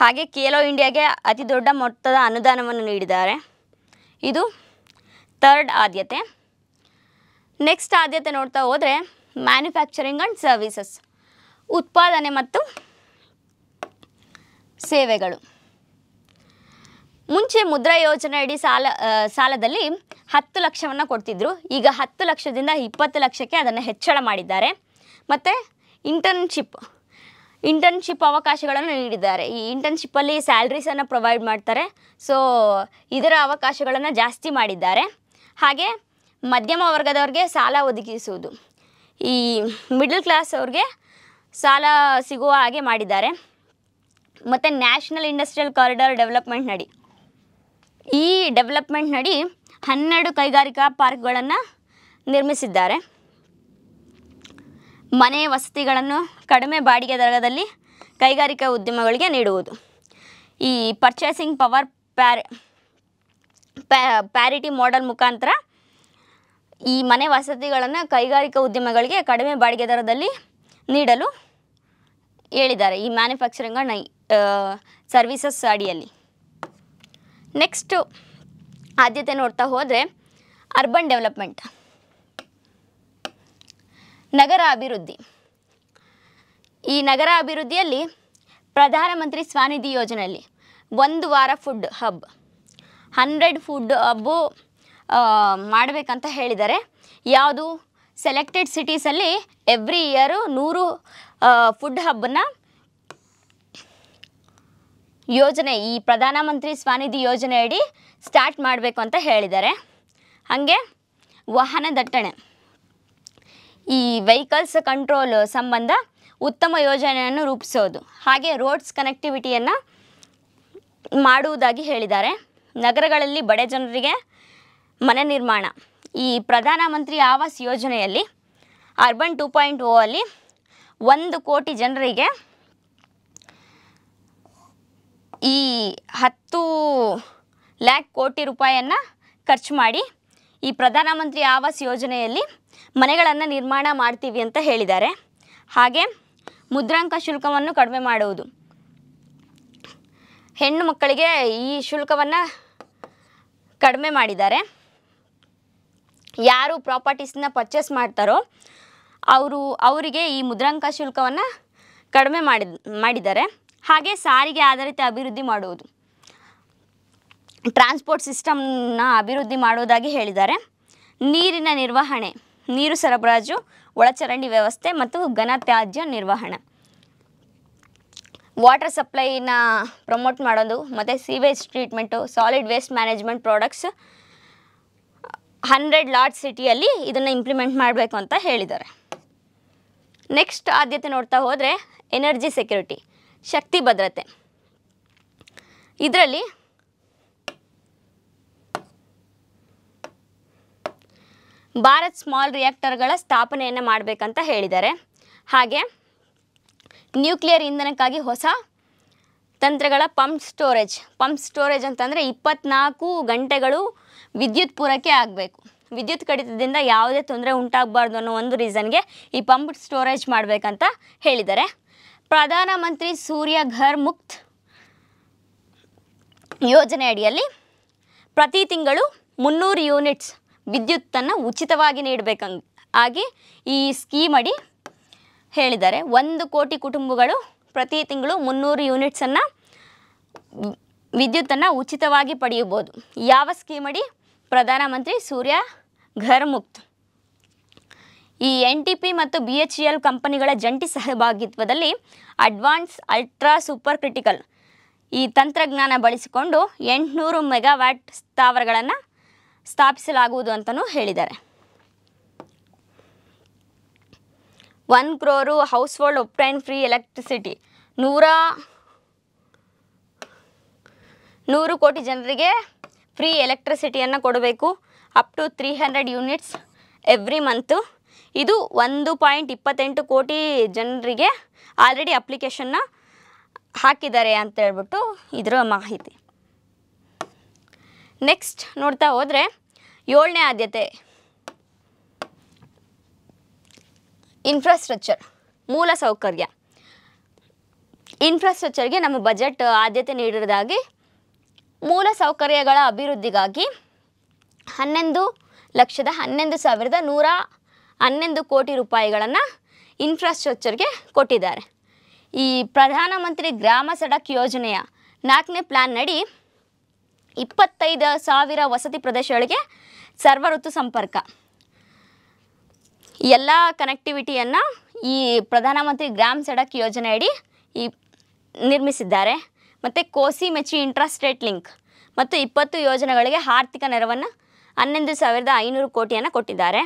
ಹಾಗೆ ಖೇಲೋ ಇಂಡಿಯಾಗೆ ಅತಿ ದೊಡ್ಡ ಮೊತ್ತದ ಅನುದಾನವನ್ನು ನೀಡಿದ್ದಾರೆ ಇದು ಥರ್ಡ್ ಆದ್ಯತೆ ನೆಕ್ಸ್ಟ್ ಆದ್ಯತೆ ನೋಡ್ತಾ ಹೋದರೆ ಮ್ಯಾನುಫ್ಯಾಕ್ಚರಿಂಗ್ ಆ್ಯಂಡ್ ಸರ್ವೀಸಸ್ ಉತ್ಪಾದನೆ ಮತ್ತು ಸೇವೆಗಳು ಮುಂಚೆ ಮುದ್ರಾ ಯೋಜನೆಯಡಿ ಸಾಲ ಸಾಲದಲ್ಲಿ ಹತ್ತು ಲಕ್ಷವನ್ನು ಕೊಡ್ತಿದ್ರು ಈಗ ಹತ್ತು ಲಕ್ಷದಿಂದ ಇಪ್ಪತ್ತು ಲಕ್ಷಕ್ಕೆ ಅದನ್ನು ಹೆಚ್ಚಳ ಮಾಡಿದ್ದಾರೆ ಮತ್ತು ಇಂಟರ್ನ್ಶಿಪ್ ಇಂಟರ್ನ್ಶಿಪ್ ಅವಕಾಶಗಳನ್ನು ನೀಡಿದ್ದಾರೆ ಈ ಇಂಟರ್ನ್ಶಿಪ್ಪಲ್ಲಿ ಸ್ಯಾಲ್ರೀಸನ್ನು ಪ್ರೊವೈಡ್ ಮಾಡ್ತಾರೆ ಸೊ ಇದರ ಅವಕಾಶಗಳನ್ನು ಜಾಸ್ತಿ ಮಾಡಿದ್ದಾರೆ ಹಾಗೆ ಮಧ್ಯಮ ವರ್ಗದವ್ರಿಗೆ ಸಾಲ ಒದಗಿಸುವುದು ಈ ಮಿಡಲ್ ಕ್ಲಾಸ್ ಅವ್ರಿಗೆ ಸಾಲ ಸಿಗುವ ಹಾಗೆ ಮಾಡಿದ್ದಾರೆ ಮತ್ತು ನ್ಯಾಷನಲ್ ಇಂಡಸ್ಟ್ರಿಯಲ್ ಕಾರಿಡಾರ್ ಡೆವಲಪ್ಮೆಂಟ್ ನಡಿ ಈ ಡೆವಲಪ್ಮೆಂಟ್ ನಡಿ ಹನ್ನೆರಡು ಕೈಗಾರಿಕಾ ಪಾರ್ಕ್ಗಳನ್ನು ನಿರ್ಮಿಸಿದ್ದಾರೆ ಮನೆ ವಸತಿಗಳನ್ನು ಕಡಿಮೆ ಬಾಡಿಗೆ ದರದಲ್ಲಿ ಕೈಗಾರಿಕಾ ಉದ್ಯಮಗಳಿಗೆ ನೀಡುವುದು ಈ ಪರ್ಚೇಸಿಂಗ್ ಪವರ್ ಪ್ಯಾರ್ ಪ್ಯಾರಿಟಿ ಮಾಡೆಲ್ ಮುಖಾಂತರ ಈ ಮನೆ ವಸತಿಗಳನ್ನು ಕೈಗಾರಿಕಾ ಉದ್ಯಮಗಳಿಗೆ ಕಡಿಮೆ ಬಾಡಿಗೆ ದರದಲ್ಲಿ ನೀಡಲು ಹೇಳಿದ್ದಾರೆ ಈ ಮ್ಯಾನುಫ್ಯಾಕ್ಚರಿಂಗ್ ಆ್ಯಂಡ್ ಸರ್ವಿಸಸ್ ಅಡಿಯಲ್ಲಿ ನೆಕ್ಸ್ಟು ಆದ್ಯತೆ ನೋಡ್ತಾ ಹೋದರೆ ಅರ್ಬನ್ ಡೆವಲಪ್ಮೆಂಟ್ ನಗರ ಅಭಿವೃದ್ಧಿ ಈ ನಗರ ಅಭಿವೃದ್ಧಿಯಲ್ಲಿ ಪ್ರಧಾನಮಂತ್ರಿ ಸ್ವಾನಿಧಿ ಯೋಜನೆಯಲ್ಲಿ ಒಂದು ವಾರ food hub hundred food hub ಮಾಡಬೇಕಂತ ಹೇಳಿದ್ದಾರೆ ಯಾವುದು ಸೆಲೆಕ್ಟೆಡ್ ಸಿಟೀಸಲ್ಲಿ ಎವ್ರಿ ಇಯರು ನೂರು ಫುಡ್ ಹಬ್ಬನ್ನ ಯೋಜನೆ ಈ ಪ್ರಧಾನಮಂತ್ರಿ ಸ್ವಾನಿಧಿ ಯೋಜನೆ ಅಡಿ ಸ್ಟಾರ್ಟ್ ಮಾಡಬೇಕು ಅಂತ ಹೇಳಿದ್ದಾರೆ ಹಾಗೆ ವಾಹನ ದಟ್ಟಣೆ ಈ ವೆಹಿಕಲ್ಸ್ ಕಂಟ್ರೋಲ್ ಸಂಬಂಧ ಉತ್ತಮ ಯೋಜನೆಯನ್ನು ರೂಪಿಸೋದು ಹಾಗೆ ರೋಡ್ಸ್ ಕನೆಕ್ಟಿವಿಟಿಯನ್ನು ಮಾಡುವುದಾಗಿ ಹೇಳಿದ್ದಾರೆ ನಗರಗಳಲ್ಲಿ ಬಡ ಜನರಿಗೆ ಮನೆ ನಿರ್ಮಾಣ ಈ ಪ್ರಧಾನಮಂತ್ರಿ ಆವಾಸ್ ಯೋಜನೆಯಲ್ಲಿ ಅರ್ಬನ್ ಟೂ ಪಾಯಿಂಟ್ ಓ ಅಲ್ಲಿ ಒಂದು ಕೋಟಿ ಜನರಿಗೆ ಈ ಹತ್ತು ಲ್ಯಾಕ್ ಕೋಟಿ ರೂಪಾಯಿಯನ್ನು ಖರ್ಚು ಮಾಡಿ ಈ ಪ್ರಧಾನಮಂತ್ರಿ ಆವಾಸ್ ಯೋಜನೆಯಲ್ಲಿ ಮನೆಗಳನ್ನು ನಿರ್ಮಾಣ ಮಾಡ್ತೀವಿ ಅಂತ ಹೇಳಿದ್ದಾರೆ ಹಾಗೆ ಮುದ್ರಾಂಕ ಶುಲ್ಕವನ್ನು ಕಡಿಮೆ ಮಾಡುವುದು ಹೆಣ್ಣು ಮಕ್ಕಳಿಗೆ ಈ ಶುಲ್ಕವನ್ನು ಕಡಿಮೆ ಮಾಡಿದ್ದಾರೆ ಯಾರು ಪ್ರಾಪರ್ಟೀಸ್ನ ಪರ್ಚೇಸ್ ಮಾಡ್ತಾರೋ ಅವರು ಅವರಿಗೆ ಈ ಮುದ್ರಾಂಕ ಶುಲ್ಕವನ್ನು ಕಡಿಮೆ ಮಾಡಿದ ಮಾಡಿದ್ದಾರೆ ಹಾಗೆ ಸಾರಿಗೆ ಆಧಾರಿತ ಅಭಿವೃದ್ಧಿ ಮಾಡುವುದು ಟ್ರಾನ್ಸ್ಪೋರ್ಟ್ ಸಿಸ್ಟಮ್ನ ಅಭಿವೃದ್ಧಿ ಮಾಡುವುದಾಗಿ ಹೇಳಿದ್ದಾರೆ ನೀರಿನ ನಿರ್ವಹಣೆ ನೀರು ಸರಬರಾಜು ಒಳಚರಂಡಿ ವ್ಯವಸ್ಥೆ ಮತ್ತು ಘನತ್ಯಾಜ್ಯ ನಿರ್ವಹಣೆ ವಾಟರ್ ಸಪ್ಲೈನ ಪ್ರಮೋಟ್ ಮಾಡೋದು ಮತ್ತು sewage treatment solid waste management products hundred large ಸಿಟಿಯಲ್ಲಿ ಇದನ್ನು ಇಂಪ್ಲಿಮೆಂಟ್ ಮಾಡಬೇಕು ಅಂತ ಹೇಳಿದ್ದಾರೆ ನೆಕ್ಸ್ಟ್ ಆದ್ಯತೆ ನೋಡ್ತಾ ಹೋದರೆ ಎನರ್ಜಿ ಸೆಕ್ಯೂರಿಟಿ ಶಕ್ತಿ ಭದ್ರತೆ ಇದರಲ್ಲಿ ಭಾರತ್ ಸ್ಮಾಲ್ ರಿಯಾಕ್ಟರ್ಗಳ ಸ್ಥಾಪನೆಯನ್ನು ಮಾಡಬೇಕಂತ ಹೇಳಿದ್ದಾರೆ ಹಾಗೆ ನ್ಯೂಕ್ಲಿಯರ್ ಇಂಧನಕ್ಕಾಗಿ ಹೊಸ ತಂತ್ರಗಳ ಪಂಪ್ ಸ್ಟೋರೇಜ್ ಪಂಪ್ ಸ್ಟೋರೇಜ್ ಅಂತಂದರೆ ಇಪ್ಪತ್ನಾಲ್ಕು ಗಂಟೆಗಳು ವಿದ್ಯುತ್ ಪೂರೈಕೆ ಆಗಬೇಕು ವಿದ್ಯುತ್ ಕಡಿತದಿಂದ ಯಾವುದೇ ತೊಂದರೆ ಉಂಟಾಗಬಾರ್ದು ಅನ್ನೋ ಒಂದು ರೀಸನ್ಗೆ ಈ ಪಂಪ್ ಸ್ಟೋರೇಜ್ ಮಾಡಬೇಕಂತ ಹೇಳಿದ್ದಾರೆ ಪ್ರಧಾನಮಂತ್ರಿ ಸೂರ್ಯ ಘರ್ ಮುಕ್ತ್ ಯೋಜನೆ ಅಡಿಯಲ್ಲಿ ಪ್ರತಿ ತಿಂಗಳು ಮುನ್ನೂರು ಯೂನಿಟ್ಸ್ ವಿದ್ಯುತ್ತನ್ನು ಉಚಿತವಾಗಿ ನೀಡಬೇಕ ಆಗಿ ಈ ಸ್ಕೀಮ್ ಅಡಿ ಹೇಳಿದ್ದಾರೆ ಒಂದು ಕೋಟಿ ಕುಟುಂಬಗಳು ಪ್ರತಿ ತಿಂಗಳು ಮುನ್ನೂರು ಯೂನಿಟ್ಸನ್ನು ವಿದ್ಯುತ್ತನ್ನು ಉಚಿತವಾಗಿ ಪಡೆಯಬೋದು ಯಾವ ಸ್ಕೀಮ್ ಅಡಿ ಪ್ರಧಾನಮಂತ್ರಿ ಸೂರ್ಯ ಘರ್ಮುಕ್ತ್ ಈ ಎನ್ ಟಿ ಪಿ ಮತ್ತು ಬಿ ಎಚ್ ಎಲ್ ಕಂಪನಿಗಳ ಜಂಟಿ ಸಹಭಾಗಿತ್ವದಲ್ಲಿ ಅಡ್ವಾನ್ಸ್ ಅಲ್ಟ್ರಾ ಸೂಪರ್ ಕ್ರಿಟಿಕಲ್ ಈ ತಂತ್ರಜ್ಞಾನ ಬಳಸಿಕೊಂಡು ಎಂಟುನೂರು ಮೆಗಾವ್ಯಾಟ್ ಸ್ಥಾವರಗಳನ್ನು ಸ್ಥಾಪಿಸಲಾಗುವುದು ಅಂತಲೂ ಹೇಳಿದ್ದಾರೆ one crore household obtain free electricity ನೂರ ನೂರು ಕೋಟಿ ಜನರಿಗೆ ಫ್ರೀ ಎಲೆಕ್ಟ್ರಿಸಿಟಿಯನ್ನು ಕೊಡಬೇಕು up to three hundred units every month ಇದು ಒಂದು ಪಾಯಿಂಟ್ ಇಪ್ಪತ್ತೆಂಟು ಕೋಟಿ ಜನರಿಗೆ ಆಲ್ರೆಡಿ ಅಪ್ಲಿಕೇಶನ್ನ ಹಾಕಿದ್ದಾರೆ ಅಂತ ಹೇಳ್ಬಿಟ್ಟು ಇದರ ಮಾಹಿತಿ ನೆಕ್ಸ್ಟ್ ನೋಡ್ತಾ ಹೋದರೆ ಏಳನೇ ಆದ್ಯತೆ ಇನ್ಫ್ರಾಸ್ಟ್ರಕ್ಚರ್ ಮೂಲ ಸೌಕರ್ಯ ಇನ್ಫ್ರಾಸ್ಟ್ರಕ್ಚರ್ಗೆ ನಮ್ಮ ಬಜೆಟ್ ಆದ್ಯತೆ ನೀಡಿರೋದಾಗಿ ಮೂಲ ಸೌಕರ್ಯಗಳ ಅಭಿವೃದ್ಧಿಗಾಗಿ ಹನ್ನೊಂದು ಲಕ್ಷದ ಹನ್ನೊಂದು ಸಾವಿರದ ನೂರ ಹನ್ನೊಂದು ಕೋಟಿ ರೂಪಾಯಿಗಳನ್ನು ಇನ್ಫ್ರಾಸ್ಟ್ರಕ್ಚರ್ಗೆ ಕೊಟ್ಟಿದ್ದಾರೆ ಈ ಪ್ರಧಾನಮಂತ್ರಿ ಗ್ರಾಮ ಸಡಕ್ ಯೋಜನೆಯ ನಾಲ್ಕನೇ ಪ್ಲ್ಯಾನ್ನಡಿ ಇಪ್ಪತ್ತೈದು ಸಾವಿರ ವಸತಿ ಪ್ರದೇಶಗಳಿಗೆ ಸರ್ವ ಋತು ಸಂಪರ್ಕ ಎಲ್ಲ ಕನೆಕ್ಟಿವಿಟಿಯನ್ನು ಈ ಪ್ರಧಾನಮಂತ್ರಿ ಗ್ರಾಮ ಸಡಕ್ ಯೋಜನೆಯಡಿ ಈ ನಿರ್ಮಿಸಿದ್ದಾರೆ ಮತ್ತು ಕೋಸಿ ಮೆಚ್ಚಿ ಇಂಟ್ರೆಸ್ಟ್ ರೇಟ್ ಲಿಂಕ್ ಮತ್ತು ಇಪ್ಪತ್ತು ಯೋಜನೆಗಳಿಗೆ ಆರ್ಥಿಕ ನೆರವನ್ನು ಹನ್ನೊಂದು ಸಾವಿರದ ಐನೂರು ಕೋಟಿಯನ್ನು ಕೊಟ್ಟಿದ್ದಾರೆ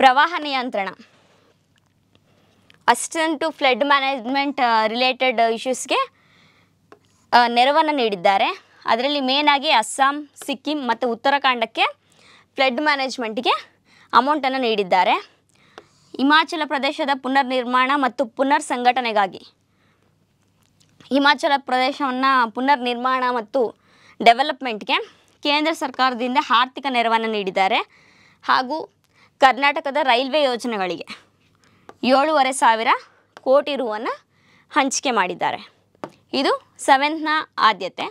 ಪ್ರವಾಹ ನಿಯಂತ್ರಣ assistant to flood management related ಇಶ್ಯೂಸ್ಗೆ ನೆರವನ್ನು ನೀಡಿದ್ದಾರೆ ಅದರಲ್ಲಿ ಮೇನಾಗಿ ಅಸ್ಸಾಂ ಸಿಕ್ಕಿಂ ಮತ್ತು ಉತ್ತರಾಖಂಡಕ್ಕೆ ಫ್ಲಡ್ ಮ್ಯಾನೇಜ್ಮೆಂಟ್ಗೆ ಅಮೌಂಟನ್ನು ನೀಡಿದ್ದಾರೆ ಹಿಮಾಚಲ ಪ್ರದೇಶದ ಪುನರ್ ನಿರ್ಮಾಣ ಮತ್ತು ಪುನರ್ ಸಂಘಟನೆಗಾಗಿ ಹಿಮಾಚಲ ಪ್ರದೇಶವನ್ನು ಪುನರ್ ನಿರ್ಮಾಣ ಮತ್ತು ಡೆವಲಪ್ಮೆಂಟ್ಗೆ ಕೇಂದ್ರ ಸರ್ಕಾರದಿಂದ ಆರ್ಥಿಕ ನೆರವನ್ನು ನೀಡಿದ್ದಾರೆ ಹಾಗೂ ಕರ್ನಾಟಕದ ರೈಲ್ವೆ ಯೋಜನೆಗಳಿಗೆ ಏಳೂವರೆ ಸಾವಿರ ಕೋಟಿ ರೂವನ್ನು ಹಂಚಿಕೆ ಮಾಡಿದ್ದಾರೆ ಇದು ಸೆವೆಂತ್ನ ಆದ್ಯತೆ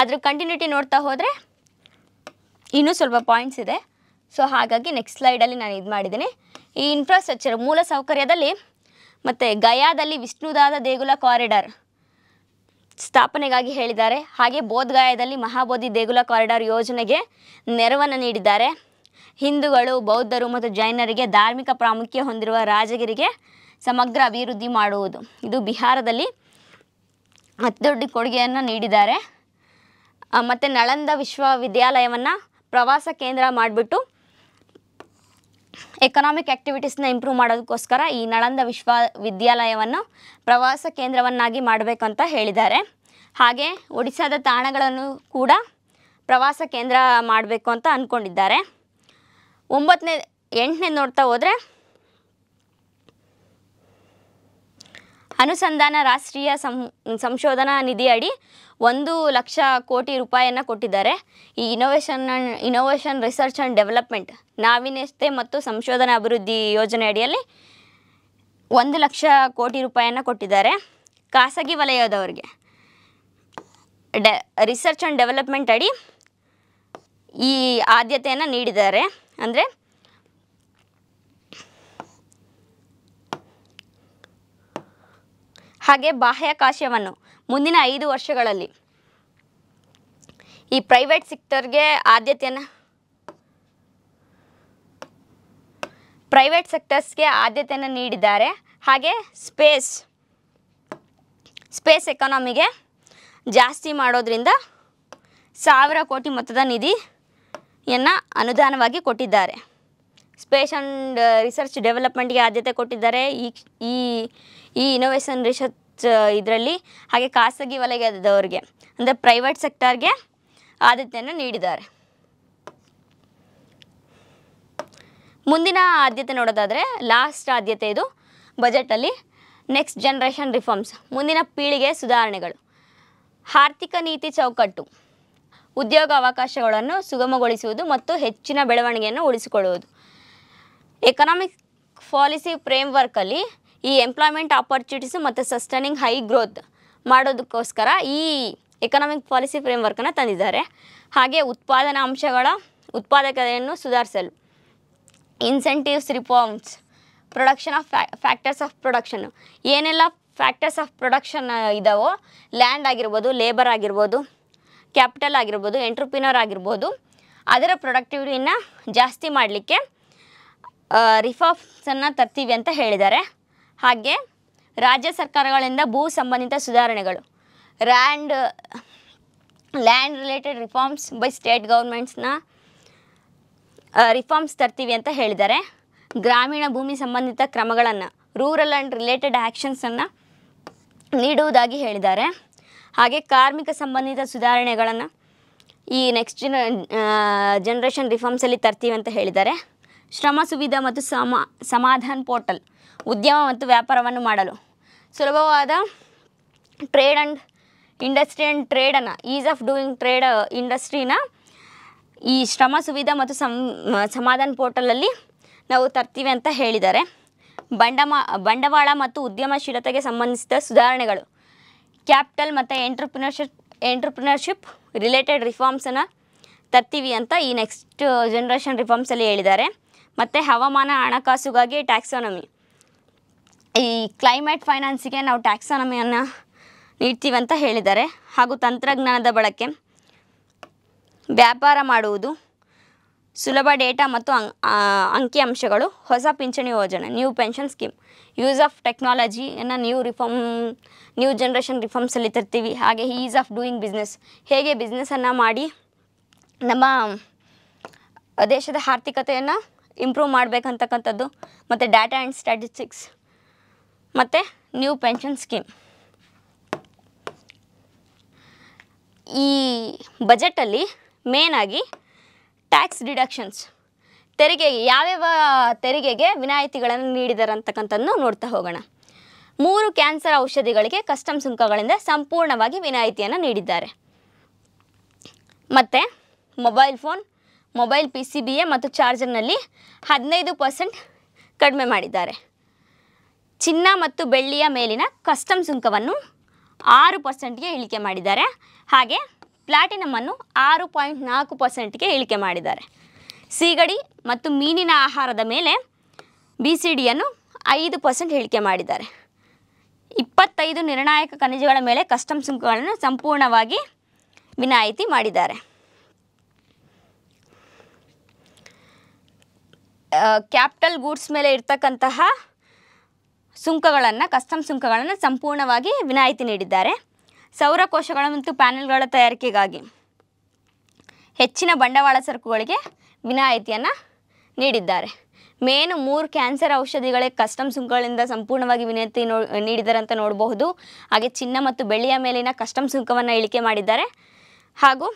ಅದ್ರ ಕಂಟಿನ್ಯೂಟಿ ನೋಡ್ತಾ ಹೋದರೆ ಇನ್ನೂ ಸ್ವಲ್ಪ ಪಾಯಿಂಟ್ಸ್ ಇದೆ ಸೊ ಹಾಗಾಗಿ ನೆಕ್ಸ್ಟ್ ಸ್ಲೈಡಲ್ಲಿ ನಾನು ಇದು ಮಾಡಿದ್ದೀನಿ ಈ ಇನ್ಫ್ರಾಸ್ಟ್ರಕ್ಚರ್ ಮೂಲ ಸೌಕರ್ಯದಲ್ಲಿ ಮತ್ತು ಗಯಾದಲ್ಲಿ ವಿಷ್ಣುದಾದ ದೇಗುಲ ಕಾರಿಡಾರ್ ಸ್ಥಾಪನೆಗಾಗಿ ಹೇಳಿದ್ದಾರೆ ಹಾಗೆ ಬೋಧ್ಗಾಯದಲ್ಲಿ ಮಹಾಬೋಧಿ ದೇಗುಲ ಕಾರಿಡಾರ್ ಯೋಜನೆಗೆ ನೆರವನ್ನು ನೀಡಿದ್ದಾರೆ ಹಿಂದೂಗಳು ಬೌದ್ಧರು ಮತ್ತು ಜೈನರಿಗೆ ಧಾರ್ಮಿಕ ಪ್ರಾಮುಖ್ಯ ಹೊಂದಿರುವ ರಾಜಗಿರಿಗೆ ಸಮಗ್ರ ಅಭಿವೃದ್ಧಿ ಮಾಡುವುದು ಇದು ಬಿಹಾರದಲ್ಲಿ ಅತಿದೊಡ್ಡ ಕೊಡುಗೆಯನ್ನು ನೀಡಿದ್ದಾರೆ ಮತ್ತು ನಳಂದ ವಿಶ್ವವಿದ್ಯಾಲಯವನ್ನು ಪ್ರವಾಸ ಕೇಂದ್ರ ಮಾಡಿಬಿಟ್ಟು ಎಕನಾಮಿಕ್ ಆ್ಯಕ್ಟಿವಿಟೀಸ್ನ ಇಂಪ್ರೂವ್ ಮಾಡೋದಕ್ಕೋಸ್ಕರ ಈ ನಳಂದ ವಿಶ್ವವಿದ್ಯಾಲಯವನ್ನು ಪ್ರವಾಸ ಕೇಂದ್ರವನ್ನಾಗಿ ಮಾಡಬೇಕಂತ ಹೇಳಿದ್ದಾರೆ ಹಾಗೆ ಒಡಿಶಾದ ತಾಣಗಳನ್ನು ಕೂಡ ಪ್ರವಾಸ ಕೇಂದ್ರ ಮಾಡಬೇಕು ಅಂತ ಅಂದ್ಕೊಂಡಿದ್ದಾರೆ ಒಂಬತ್ತನೇ ಎಂಟನೇ ನೋಡ್ತಾ ಹೋದರೆ ಅನುಸಂಧಾನ ರಾಷ್ಟ್ರೀಯ ಸಂ ಸಂಶೋಧನಾ ಅಡಿ ಒಂದು ಲಕ್ಷ ಕೋಟಿ ರೂಪಾಯಿಯನ್ನು ಕೊಟ್ಟಿದ್ದಾರೆ ಈ innovation innovation research and development ನಾವಿನ್ಯತೆ ಮತ್ತು ಸಂಶೋಧನಾ ಅಭಿವೃದ್ಧಿ ಯೋಜನೆ ಅಡಿಯಲ್ಲಿ ಒಂದು ಲಕ್ಷ ಕೋಟಿ ರೂಪಾಯಿಯನ್ನು ಕೊಟ್ಟಿದ್ದಾರೆ ಖಾಸಗಿ ವಲಯದವರಿಗೆ ಡೆ ರಿಸರ್ಚ್ ಆ್ಯಂಡ್ ಡೆವಲಪ್ಮೆಂಟ್ ಅಡಿ ಈ ಆದ್ಯತೆಯನ್ನು ನೀಡಿದ್ದಾರೆ ಅಂದರೆ ಹಾಗೆ ಬಾಹ್ಯಾಕಾಶವನ್ನು ಮುಂದಿನ ಐದು ವರ್ಷಗಳಲ್ಲಿ ಈ ಪ್ರೈವೇಟ್ ಸೆಕ್ಟರ್ಗೆ ಆದ್ಯತೆಯನ್ನು ಪ್ರೈವೇಟ್ ಸೆಕ್ಟರ್ಸ್ಗೆ ಆದ್ಯತೆಯನ್ನು ನೀಡಿದ್ದಾರೆ ಹಾಗೆ ಸ್ಪೇಸ್ ಸ್ಪೇಸ್ ಎಕಾನಮಿಗೆ ಜಾಸ್ತಿ ಮಾಡೋದ್ರಿಂದ ಸಾವಿರ ಕೋಟಿ ಮೊತ್ತದ ನಿಧಿಯನ್ನು ಅನುದಾನವಾಗಿ ಕೊಟ್ಟಿದ್ದಾರೆ ಸ್ಪೇಸ್ ಆ್ಯಂಡ್ ರಿಸರ್ಚ್ ಡೆವಲಪ್ಮೆಂಟ್ಗೆ ಆದ್ಯತೆ ಕೊಟ್ಟಿದ್ದಾರೆ ಈ ಈ ಈ ಇನೋವೇಷನ್ ರಿಸರ್ಚ್ ಇದರಲ್ಲಿ ಹಾಗೆ ಖಾಸಗಿ ವಲಯದವರಿಗೆ ಅಂದರೆ ಪ್ರೈವೇಟ್ ಸೆಕ್ಟರ್ಗೆ ಆದ್ಯತೆಯನ್ನು ನೀಡಿದ್ದಾರೆ ಮುಂದಿನ ಆದ್ಯತೆ ನೋಡೋದಾದರೆ ಲಾಸ್ಟ್ ಆದ್ಯತೆ ಇದು ಬಜೆಟಲ್ಲಿ ನೆಕ್ಸ್ಟ್ ಜನ್ರೇಷನ್ ರಿಫಾರ್ಮ್ಸ್ ಮುಂದಿನ ಪೀಳಿಗೆ ಸುಧಾರಣೆಗಳು ಆರ್ಥಿಕ ನೀತಿ ಚೌಕಟ್ಟು ಉದ್ಯೋಗ ಅವಕಾಶಗಳನ್ನು ಸುಗಮಗೊಳಿಸುವುದು ಮತ್ತು ಹೆಚ್ಚಿನ ಬೆಳವಣಿಗೆಯನ್ನು ಉಳಿಸಿಕೊಳ್ಳುವುದು ಎಕನಾಮಿಕ್ ಪಾಲಿಸಿ ಫ್ರೇಮ್ವರ್ಕಲ್ಲಿ ಈ ಎಂಪ್ಲಾಯ್ಮೆಂಟ್ ಆಪರ್ಚುನಿಟೀಸು ಮತ್ತು ಸಸ್ಟೈನಿಂಗ್ ಹೈ ಗ್ರೋತ್ ಮಾಡೋದಕ್ಕೋಸ್ಕರ ಈ ಎಕನಾಮಿಕ್ ಪಾಲಿಸಿ ಫ್ರೇಮ್ವರ್ಕನ್ನು ತಂದಿದ್ದಾರೆ ಹಾಗೆ ಉತ್ಪಾದನಾ ಅಂಶಗಳ ಉತ್ಪಾದಕತೆಯನ್ನು ಸುಧಾರಿಸಲು incentives reforms production of factors of production ಏನೆಲ್ಲ ಫ್ಯಾಕ್ಟರ್ಸ್ ಆಫ್ ಪ್ರೊಡಕ್ಷನ್ ಇದಾವೋ ಲ್ಯಾಂಡ್ ಆಗಿರ್ಬೋದು ಲೇಬರ್ ಆಗಿರ್ಬೋದು ಕ್ಯಾಪಿಟಲ್ ಆಗಿರ್ಬೋದು ಎಂಟ್ರಪ್ರಿನರ್ ಆಗಿರ್ಬೋದು ಅದರ ಪ್ರೊಡಕ್ಟಿವಿಟಿನ ಜಾಸ್ತಿ ಮಾಡಲಿಕ್ಕೆ ರಿಫಾರ್ಮ್ಸನ್ನು ತರ್ತೀವಿ ಅಂತ ಹೇಳಿದ್ದಾರೆ ಹಾಗೆ ರಾಜ್ಯ ಸರ್ಕಾರಗಳಿಂದ ಭೂ ಸಂಬಂಧಿತ ಸುಧಾರಣೆಗಳು ರ್ಯಾಂಡ್ land related reforms by state ಗೌರ್ಮೆಂಟ್ಸ್ನ ರಿಫಾರ್ಮ್ಸ್ ತರ್ತೀವಿ ಅಂತ ಹೇಳಿದ್ದಾರೆ ಗ್ರಾಮೀಣ ಭೂಮಿ ಸಂಬಂಧಿತ ಕ್ರಮಗಳನ್ನು ರೂರಲ್ ಆ್ಯಂಡ್ ರಿಲೇಟೆಡ್ ಆ್ಯಕ್ಷನ್ಸನ್ನು ನೀಡುವುದಾಗಿ ಹೇಳಿದ್ದಾರೆ ಹಾಗೆ ಕಾರ್ಮಿಕ ಸಂಬಂಧಿತ ಸುಧಾರಣೆಗಳನ್ನು ಈ ನೆಕ್ಸ್ಟ್ ಜನ ಜನ್ರೇಷನ್ ರಿಫಾರ್ಮ್ಸಲ್ಲಿ ತರ್ತೀವಿ ಅಂತ ಹೇಳಿದ್ದಾರೆ ಶ್ರಮ ಸುವಿಧ ಮತ್ತು ಸಮಾ ಸಮಾಧಾನ್ ಪೋರ್ಟಲ್ ಉದ್ಯಮ ಮತ್ತು ವ್ಯಾಪಾರವನ್ನು ಮಾಡಲು ಸುಲಭವಾದ ಟ್ರೇಡ್ ಆ್ಯಂಡ್ ಇಂಡಸ್ಟ್ರಿ ಆ್ಯಂಡ್ ಟ್ರೇಡನ್ನು ಈಸ್ ಆಫ್ ಡೂಯಿಂಗ್ ಟ್ರೇಡ್ ಇಂಡಸ್ಟ್ರಿನ ಈ ಶ್ರಮ ಸುವಿಧಾ ಮತ್ತು ಸಂ ಸಮಾಧಾನ ಪೋರ್ಟಲಲ್ಲಿ ನಾವು ತರ್ತೀವಿ ಅಂತ ಹೇಳಿದ್ದಾರೆ ಬಂಡಮ ಬಂಡವಾಳ ಮತ್ತು ಉದ್ಯಮಶೀಲತೆಗೆ ಸಂಬಂಧಿಸಿದ ಸುಧಾರಣೆಗಳು ಕ್ಯಾಪಿಟಲ್ ಮತ್ತು ಎಂಟ್ರಪ್ರಿನರ್ಶಿಪ್ ಎಂಟ್ರಪ್ರಿನರ್ಶಿಪ್ ರಿಲೇಟೆಡ್ ರಿಫಾರ್ಮ್ಸನ್ನು ತರ್ತೀವಿ ಅಂತ ಈ ನೆಕ್ಸ್ಟ್ ಜನ್ರೇಷನ್ ರಿಫಾರ್ಮ್ಸಲ್ಲಿ ಹೇಳಿದ್ದಾರೆ ಮತ್ತು ಹವಾಮಾನ ಹಣಕಾಸುಗಾಗಿ ಟ್ಯಾಕ್ಸಾನಮಿ ಈ ಕ್ಲೈಮೇಟ್ ಫೈನಾನ್ಸಿಗೆ ನಾವು ಟ್ಯಾಕ್ಸಾನಮಿಯನ್ನು ಅಂತ ಹೇಳಿದ್ದಾರೆ ಹಾಗೂ ತಂತ್ರಜ್ಞಾನದ ಬಳಕೆ ವ್ಯಾಪಾರ ಮಾಡುವುದು ಸುಲಭ ಡೇಟಾ ಮತ್ತು ಅಂಕಿ ಅಂಶಗಳು ಹೊಸ ಪಿಂಚಣಿ ಯೋಜನೆ new pension scheme use of ಟೆಕ್ನಾಲಜಿಯನ್ನು ನ್ಯೂ ರಿಫಾರ್ಮ್ ನ್ಯೂ ಜನ್ರೇಷನ್ ರಿಫಾರ್ಮ್ಸಲ್ಲಿ ತರ್ತೀವಿ ಹಾಗೆ ಈಸ್ ಆಫ್ ಡೂಯಿಂಗ್ ಬಿಸ್ನೆಸ್ ಹೇಗೆ ಬಿಸ್ನೆಸ್ಸನ್ನು ಮಾಡಿ ನಮ್ಮ ದೇಶದ ಆರ್ಥಿಕತೆಯನ್ನು ಇಂಪ್ರೂವ್ ಮಾಡಬೇಕಂತಕ್ಕಂಥದ್ದು ಮತ್ತು ಡಾಟಾ ಆ್ಯಂಡ್ ಸ್ಟ್ಯಾಟಿಸ್ಟಿಕ್ಸ್ ಮತ್ತು ನ್ಯೂ ಪೆನ್ಷನ್ ಸ್ಕೀಮ್ ಈ ಬಜೆಟಲ್ಲಿ ಮೇನಾಗಿ ಟ್ಯಾಕ್ಸ್ ಡಿಡಕ್ಷನ್ಸ್ ತೆರಿಗೆ ಯಾವ್ಯಾವ ತೆರಿಗೆಗೆ ವಿನಾಯಿತಿಗಳನ್ನು ನೀಡಿದ್ದಾರೆ ಅಂತಕ್ಕಂಥದ್ದು ನೋಡ್ತಾ ಹೋಗೋಣ ಮೂರು ಕ್ಯಾನ್ಸರ್ ಔಷಧಿಗಳಿಗೆ ಕಸ್ಟಮ್ ಸುಂಕಗಳಿಂದ ಸಂಪೂರ್ಣವಾಗಿ ವಿನಾಯಿತಿಯನ್ನು ನೀಡಿದ್ದಾರೆ ಮತ್ತು mobile phone mobile P C B A ಮತ್ತು ಚಾರ್ಜರ್ನಲ್ಲಿ ಹದಿನೈದು ಪರ್ಸೆಂಟ್ ಕಡಿಮೆ ಮಾಡಿದ್ದಾರೆ ಚಿನ್ನ ಮತ್ತು ಬೆಳ್ಳಿಯ ಮೇಲಿನ ಕಸ್ಟಮ್ ಸುಂಕವನ್ನು ಆರು ಪರ್ಸೆಂಟ್ಗೆ ಇಳಿಕೆ ಮಾಡಿದ್ದಾರೆ ಹಾಗೆ ಪ್ಲಾಟಿನಮನ್ನು ಆರು ಪಾಯಿಂಟ್ ನಾಲ್ಕು ಪರ್ಸೆಂಟ್ಗೆ ಇಳಿಕೆ ಮಾಡಿದ್ದಾರೆ ಸಿಗಡಿ ಮತ್ತು ಮೀನಿನ ಆಹಾರದ ಮೇಲೆ ಬಿ ಸಿ ಡಿಯನ್ನು ಐದು ಪರ್ಸೆಂಟ್ ಇಳಿಕೆ ಮಾಡಿದ್ದಾರೆ ಇಪ್ಪತ್ತೈದು ನಿರ್ಣಾಯಕ ಖನಿಜಗಳ ಮೇಲೆ ಕಸ್ಟಮ್ ಸುಂಕಗಳನ್ನು ಸಂಪೂರ್ಣವಾಗಿ ವಿನಾಯಿತಿ ಮಾಡಿದ್ದಾರೆ ಕ್ಯಾಪಿಟಲ್ ಗೂಡ್ಸ್ ಮೇಲೆ ಇರ್ತಕ್ಕಂತಹ ಸುಂಕಗಳನ್ನು ಕಸ್ಟಮ್ ಸುಂಕಗಳನ್ನು ಸಂಪೂರ್ಣವಾಗಿ ವಿನಾಯಿತಿ ನೀಡಿದ್ದಾರೆ ಸೌರಕೋಶಗಳು ಮತ್ತು ಪ್ಯಾನೆಲ್ಗಳ ತಯಾರಿಕೆಗಾಗಿ ಹೆಚ್ಚಿನ ಬಂಡವಾಳ ಸರಕುಗಳಿಗೆ ವಿನಾಯಿತಿಯನ್ನು ನೀಡಿದ್ದಾರೆ ಮೇನು ಮೂರು ಕ್ಯಾನ್ಸರ್ ಔಷಧಿಗಳೇ ಕಸ್ಟಮ್ ಸುಂಕಗಳಿಂದ ಸಂಪೂರ್ಣವಾಗಿ ವಿನಾಯಿತಿ ನೋ ನೀಡಿದ್ದಾರೆ ಅಂತ ನೋಡಬಹುದು ಹಾಗೆ ಚಿನ್ನ ಮತ್ತು ಬೆಳ್ಳಿಯ ಮೇಲಿನ ಕಸ್ಟಮ್ ಸುಂಕವನ್ನು ಇಳಿಕೆ ಮಾಡಿದ್ದಾರೆ ಹಾಗೂ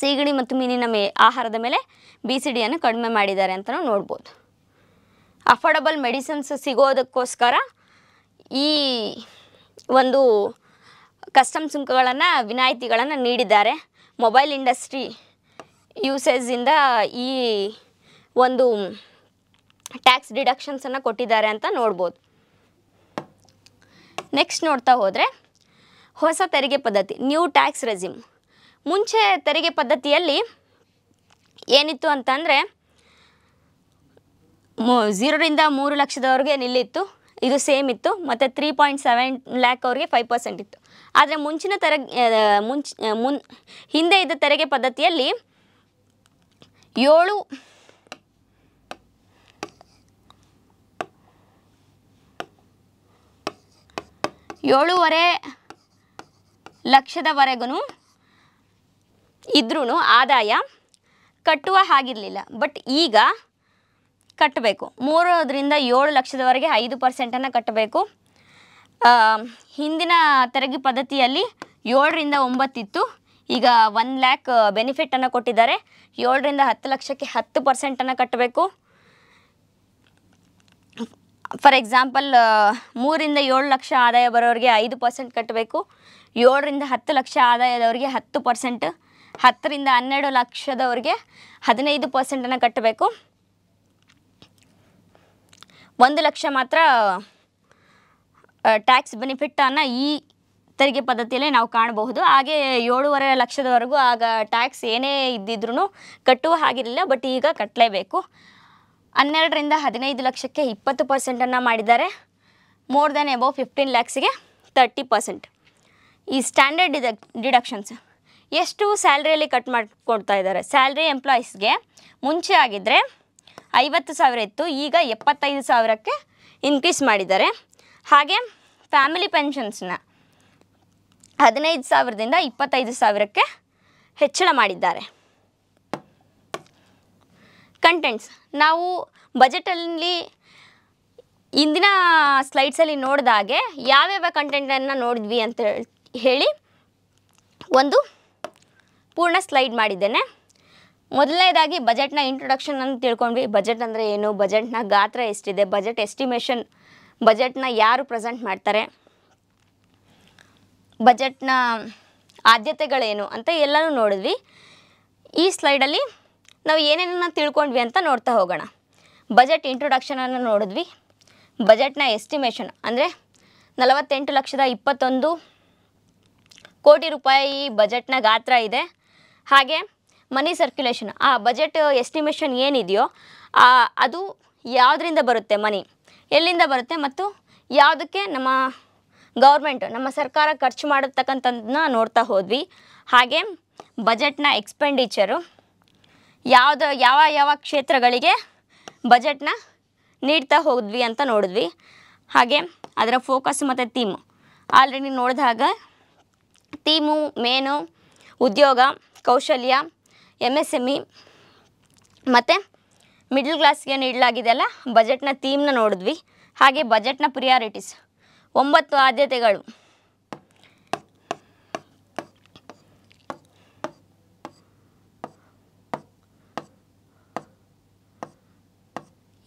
ಸೀಗಡಿ ಮತ್ತು ಮೀನಿನ ಮೇ ಆಹಾರದ ಮೇಲೆ ಬಿ ಸಿ ಡಿಯನ್ನು ಕಡಿಮೆ ಮಾಡಿದ್ದಾರೆ ಅಂತಲೂ ನೋಡ್ಬೋದು ಅಫೋರ್ಡಬಲ್ ಮೆಡಿಸಿನ್ಸ್ ಸಿಗೋದಕ್ಕೋಸ್ಕರ ಈ ಒಂದು ಕಸ್ಟಮ್ ಸುಂಕಗಳನ್ನು ವಿನಾಯಿತಿಗಳನ್ನು ನೀಡಿದ್ದಾರೆ ಮೊಬೈಲ್ ಇಂಡಸ್ಟ್ರಿ ಯೂಸೇಜಿಂದ ಈ ಒಂದು ಟ್ಯಾಕ್ಸ್ ಡಿಡಕ್ಷನ್ಸನ್ನು ಕೊಟ್ಟಿದ್ದಾರೆ ಅಂತ ನೋಡ್ಬೋದು ನೆಕ್ಸ್ಟ್ ನೋಡ್ತಾ ಹೋದರೆ ಹೊಸ ತೆರಿಗೆ ಪದ್ಧತಿ ನ್ಯೂ ಟ್ಯಾಕ್ಸ್ ರೆಜಿಮ್ ಮುಂಚೆ ತೆರಿಗೆ ಪದ್ಧತಿಯಲ್ಲಿ ಏನಿತ್ತು ಅಂತಂದರೆ ಝೀರೋರಿಂದ ಮೂರು ಲಕ್ಷದವರೆಗೆ ನಿಲ್ಲಿತ್ತು ಇದು ಸೇಮ್ ಇತ್ತು ಮತ್ತು ತ್ರೀ ಪಾಯಿಂಟ್ ಸೆವೆನ್ ಲ್ಯಾಕ್ ಅವ್ರಿಗೆ ಫೈವ್ ಪರ್ಸೆಂಟ್ ಇತ್ತು ಆದರೆ ಮುಂಚಿನ ತೆರ ಮುಂಚ ಮುನ್ ಹಿಂದೆ ಇದ್ದ ತೆರಿಗೆ ಪದ್ಧತಿಯಲ್ಲಿ ಏಳು ಏಳೂವರೆ ಲಕ್ಷದವರೆಗೂ ಇದ್ರೂ ಆದಾಯ ಕಟ್ಟುವ ಹಾಗಿರಲಿಲ್ಲ ಬಟ್ ಈಗ ಕಟ್ಟಬೇಕು ಮೂರರಿಂದ ಏಳು ಲಕ್ಷದವರೆಗೆ ಐದು ಪರ್ಸೆಂಟನ್ನು ಕಟ್ಟಬೇಕು ಹಿಂದಿನ ತೆರಿಗೆ ಪದ್ಧತಿಯಲ್ಲಿ ಏಳರಿಂದ ಒಂಬತ್ತಿತ್ತು ಈಗ ಒನ್ ಲ್ಯಾಕ್ ಬೆನಿಫಿಟನ್ನು ಕೊಟ್ಟಿದ್ದಾರೆ ಏಳರಿಂದ ಹತ್ತು ಲಕ್ಷಕ್ಕೆ ಹತ್ತು ಪರ್ಸೆಂಟನ್ನು ಕಟ್ಟಬೇಕು ಫಾರ್ ಎಕ್ಸಾಂಪಲ್ ಮೂರಿಂದ ಏಳು ಲಕ್ಷ ಆದಾಯ ಬರೋರಿಗೆ ಐದು ಪರ್ಸೆಂಟ್ ಕಟ್ಟಬೇಕು ಏಳರಿಂದ ಹತ್ತು ಲಕ್ಷ ಆದಾಯದವರಿಗೆ ಹತ್ತು ಪರ್ಸೆಂಟ್ ಹತ್ತರಿಂದ ಹನ್ನೆರಡು ಲಕ್ಷದವರಿಗೆ ಹದಿನೈದು ಪರ್ಸೆಂಟನ್ನು ಕಟ್ಟಬೇಕು ಒಂದು ಲಕ್ಷ ಮಾತ್ರ ಟ್ಯಾಕ್ಸ್ ಬೆನಿಫಿಟ್ಟನ್ನು ಈ ತೆರಿಗೆ ಪದ್ಧತಿಯಲ್ಲಿ ನಾವು ಕಾಣಬಹುದು ಹಾಗೆ ಏಳೂವರೆ ಲಕ್ಷದವರೆಗೂ ಆಗ ಟ್ಯಾಕ್ಸ್ ಏನೇ ಇದ್ದಿದ್ರೂ ಕಟ್ಟುವ ಹಾಗಿರಲಿಲ್ಲ ಬಟ್ ಈಗ ಕಟ್ಟಲೇಬೇಕು ಹನ್ನೆರಡರಿಂದ ಹದಿನೈದು ಲಕ್ಷಕ್ಕೆ ಇಪ್ಪತ್ತು ಪರ್ಸೆಂಟನ್ನು ಮಾಡಿದ್ದಾರೆ ಮೋರ್ ದೆನ್ ಎಬೋವ್ ಫಿಫ್ಟೀನ್ ಲ್ಯಾಕ್ಸಿಗೆ ತರ್ಟಿ ಪರ್ಸೆಂಟ್ ಈ ಸ್ಟ್ಯಾಂಡರ್ಡ್ ಡಿದ ಡಿಡಕ್ಷನ್ಸ್ ಎಷ್ಟು ಸ್ಯಾಲ್ರಿಯಲ್ಲಿ ಕಟ್ ಮಾಡಿಕೊಡ್ತಾ ಇದ್ದಾರೆ ಸ್ಯಾಲ್ರಿ ಎಂಪ್ಲಾಯೀಸ್ಗೆ ಮುಂಚೆ ಆಗಿದ್ದರೆ ಐವತ್ತು ಸಾವಿರ ಇತ್ತು ಈಗ ಎಪ್ಪತ್ತೈದು ಸಾವಿರಕ್ಕೆ ಇನ್ಕ್ರೀಸ್ ಮಾಡಿದ್ದಾರೆ ಹಾಗೆ ಫ್ಯಾಮಿಲಿ ಪೆನ್ಷನ್ಸ್ನ ಹದಿನೈದು ಸಾವಿರದಿಂದ ಇಪ್ಪತ್ತೈದು ಸಾವಿರಕ್ಕೆ ಹೆಚ್ಚಳ ಮಾಡಿದ್ದಾರೆ ಕಂಟೆಂಟ್ಸ್ ನಾವು ಬಜೆಟಲ್ಲಿ ಇಂದಿನ ಸ್ಲೈಡ್ಸಲ್ಲಿ ನೋಡಿದಾಗೆ ಯಾವ್ಯಾವ ಕಂಟೆಂಟನ್ನು ನೋಡಿದ್ವಿ ಅಂತ ಹೇಳಿ ಒಂದು ಪೂರ್ಣ ಸ್ಲೈಡ್ ಮಾಡಿದ್ದೇನೆ ಮೊದಲನೇದಾಗಿ ಬಜೆಟ್ನ ಇಂಟ್ರೊಡಕ್ಷನ್ ಅಂತ ತಿಳ್ಕೊಂಡ್ವಿ ಬಜೆಟ್ ಅಂದರೆ ಏನು ಬಜೆಟ್ನ ಗಾತ್ರ ಎಷ್ಟಿದೆ ಬಜೆಟ್ ಎಸ್ಟಿಮೇಷನ್ ಬಜೆಟ್ನ ಯಾರು ಪ್ರೆಸೆಂಟ್ ಮಾಡ್ತಾರೆ ಬಜೆಟ್ನ ಆದ್ಯತೆಗಳೇನು ಅಂತ ಎಲ್ಲನೂ ನೋಡಿದ್ವಿ ಈ ಸ್ಲೈಡಲ್ಲಿ ನಾವು ಏನೇನನ್ನ ತಿಳ್ಕೊಂಡ್ವಿ ಅಂತ ನೋಡ್ತಾ ಹೋಗೋಣ ಬಜೆಟ್ ಇಂಟ್ರೊಡಕ್ಷನನ್ನು ನೋಡಿದ್ವಿ ಬಜೆಟ್ನ ಎಸ್ಟಿಮೇಷನ್ ಅಂದರೆ ನಲವತ್ತೆಂಟು ಲಕ್ಷದ ಇಪ್ಪತ್ತೊಂದು ಕೋಟಿ ರೂಪಾಯಿ ಬಜೆಟ್ನ ಗಾತ್ರ ಇದೆ ಹಾಗೆ ಮನಿ ಸರ್ಕ್ಯುಲೇಷನ್ ಆ ಬಜೆಟ್ ಎಸ್ಟಿಮೇಷನ್ ಏನಿದೆಯೋ ಅದು ಯಾವುದರಿಂದ ಬರುತ್ತೆ ಮನಿ ಎಲ್ಲಿಂದ ಬರುತ್ತೆ ಮತ್ತು ಯಾವುದಕ್ಕೆ ನಮ್ಮ ಗೌರ್ಮೆಂಟ್ ನಮ್ಮ ಸರ್ಕಾರ ಖರ್ಚು ಮಾಡತಕ್ಕಂಥದ್ದನ್ನ ನೋಡ್ತಾ ಹೋದ್ವಿ ಹಾಗೆ ಬಜೆಟ್ನ ಎಕ್ಸ್ಪೆಂಡಿಚರು ಯಾವುದು ಯಾವ ಯಾವ ಕ್ಷೇತ್ರಗಳಿಗೆ ಬಜೆಟ್ನ ನೀಡ್ತಾ ಹೋದ್ವಿ ಅಂತ ನೋಡಿದ್ವಿ ಹಾಗೆ ಅದರ ಫೋಕಸ್ ಮತ್ತು ಥೀಮು ಆಲ್ರೆಡಿ ನೋಡಿದಾಗ ಥೀಮು ಮೇನು ಉದ್ಯೋಗ ಕೌಶಲ್ಯ ಎಮ್ ಎಸ್ ಎಮ್ ಇ ಮತ್ತು ಮಿಡ್ಲ್ ಕ್ಲಾಸ್ಗೆ ಅಲ್ಲ ಬಜೆಟ್ನ ಥೀಮ್ನ ನೋಡಿದ್ವಿ ಹಾಗೆ ಬಜೆಟ್ನ ಪ್ರಿಯಾರಿಟೀಸ್ ಒಂಬತ್ತು ಆದ್ಯತೆಗಳು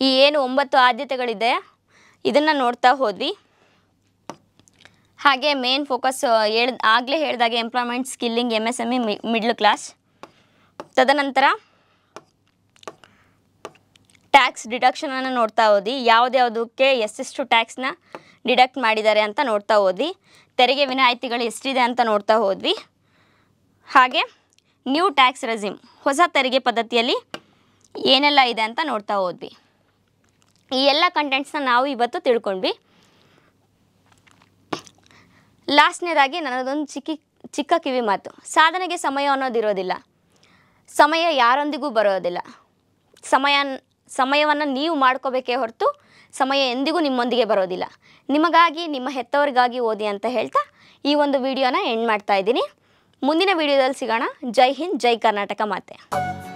ಈ ಏನು ಒಂಬತ್ತು ಆದ್ಯತೆಗಳಿದೆ ಇದನ್ನು ನೋಡ್ತಾ ಹೋದ್ವಿ ಹಾಗೆ ಮೇನ್ ಫೋಕಸ್ ಹೇಳ ಆಗಲೇ ಹೇಳಿದಾಗೆ employment skilling M S M E middle class ತದನಂತರ ಟ್ಯಾಕ್ಸ್ ಡಿಡಕ್ಷನನ್ನು ನೋಡ್ತಾ ಓದಿ ಯಾವುದ್ಯಾವುದಕ್ಕೆ ಎಷ್ಟೆಷ್ಟು ಟ್ಯಾಕ್ಸ್ನ ಡಿಡಕ್ಟ್ ಮಾಡಿದ್ದಾರೆ ಅಂತ ನೋಡ್ತಾ ಹೋದ್ವಿ ತೆರಿಗೆ ವಿನಾಯಿತಿಗಳು ಎಷ್ಟಿದೆ ಅಂತ ನೋಡ್ತಾ ಹೋದ್ವಿ ಹಾಗೆ ನ್ಯೂ ಟ್ಯಾಕ್ಸ್ ರೆಸಿಮ್ ಹೊಸ ತೆರಿಗೆ ಪದ್ಧತಿಯಲ್ಲಿ ಏನೆಲ್ಲ ಇದೆ ಅಂತ ನೋಡ್ತಾ ಹೋದ್ವಿ ಈ ಎಲ್ಲ ಕಂಟೆಂಟ್ಸ್ನ ನಾವು ಇವತ್ತು ತಿಳ್ಕೊಂಡ್ವಿ ಲಾಸ್ಟ್ನೇದಾಗಿ ನನ್ನದೊಂದು ಚಿಕ್ಕ ಚಿಕ್ಕ ಕಿವಿ ಮಾತು ಸಾಧನೆಗೆ ಸಮಯ ಅನ್ನೋದಿರೋದಿಲ್ಲ ಸಮಯ ಯಾರೊಂದಿಗೂ ಬರೋದಿಲ್ಲ ಸಮಯ ಸಮಯವನ್ನು ನೀವು ಮಾಡ್ಕೋಬೇಕೇ ಹೊರತು ಸಮಯ ಎಂದಿಗೂ ನಿಮ್ಮೊಂದಿಗೆ ಬರೋದಿಲ್ಲ ನಿಮಗಾಗಿ ನಿಮ್ಮ ಹೆತ್ತವರಿಗಾಗಿ ಓದಿ ಅಂತ ಹೇಳ್ತಾ ಈ ಒಂದು ವಿಡಿಯೋನ ಎಂಡ್ ಮಾಡ್ತಾ ಇದ್ದೀನಿ ಮುಂದಿನ ವಿಡಿಯೋದಲ್ಲಿ ಸಿಗೋಣ ಜೈ ಹಿಂದ್ ಜೈ ಕರ್ನಾಟಕ ಮಾತೆ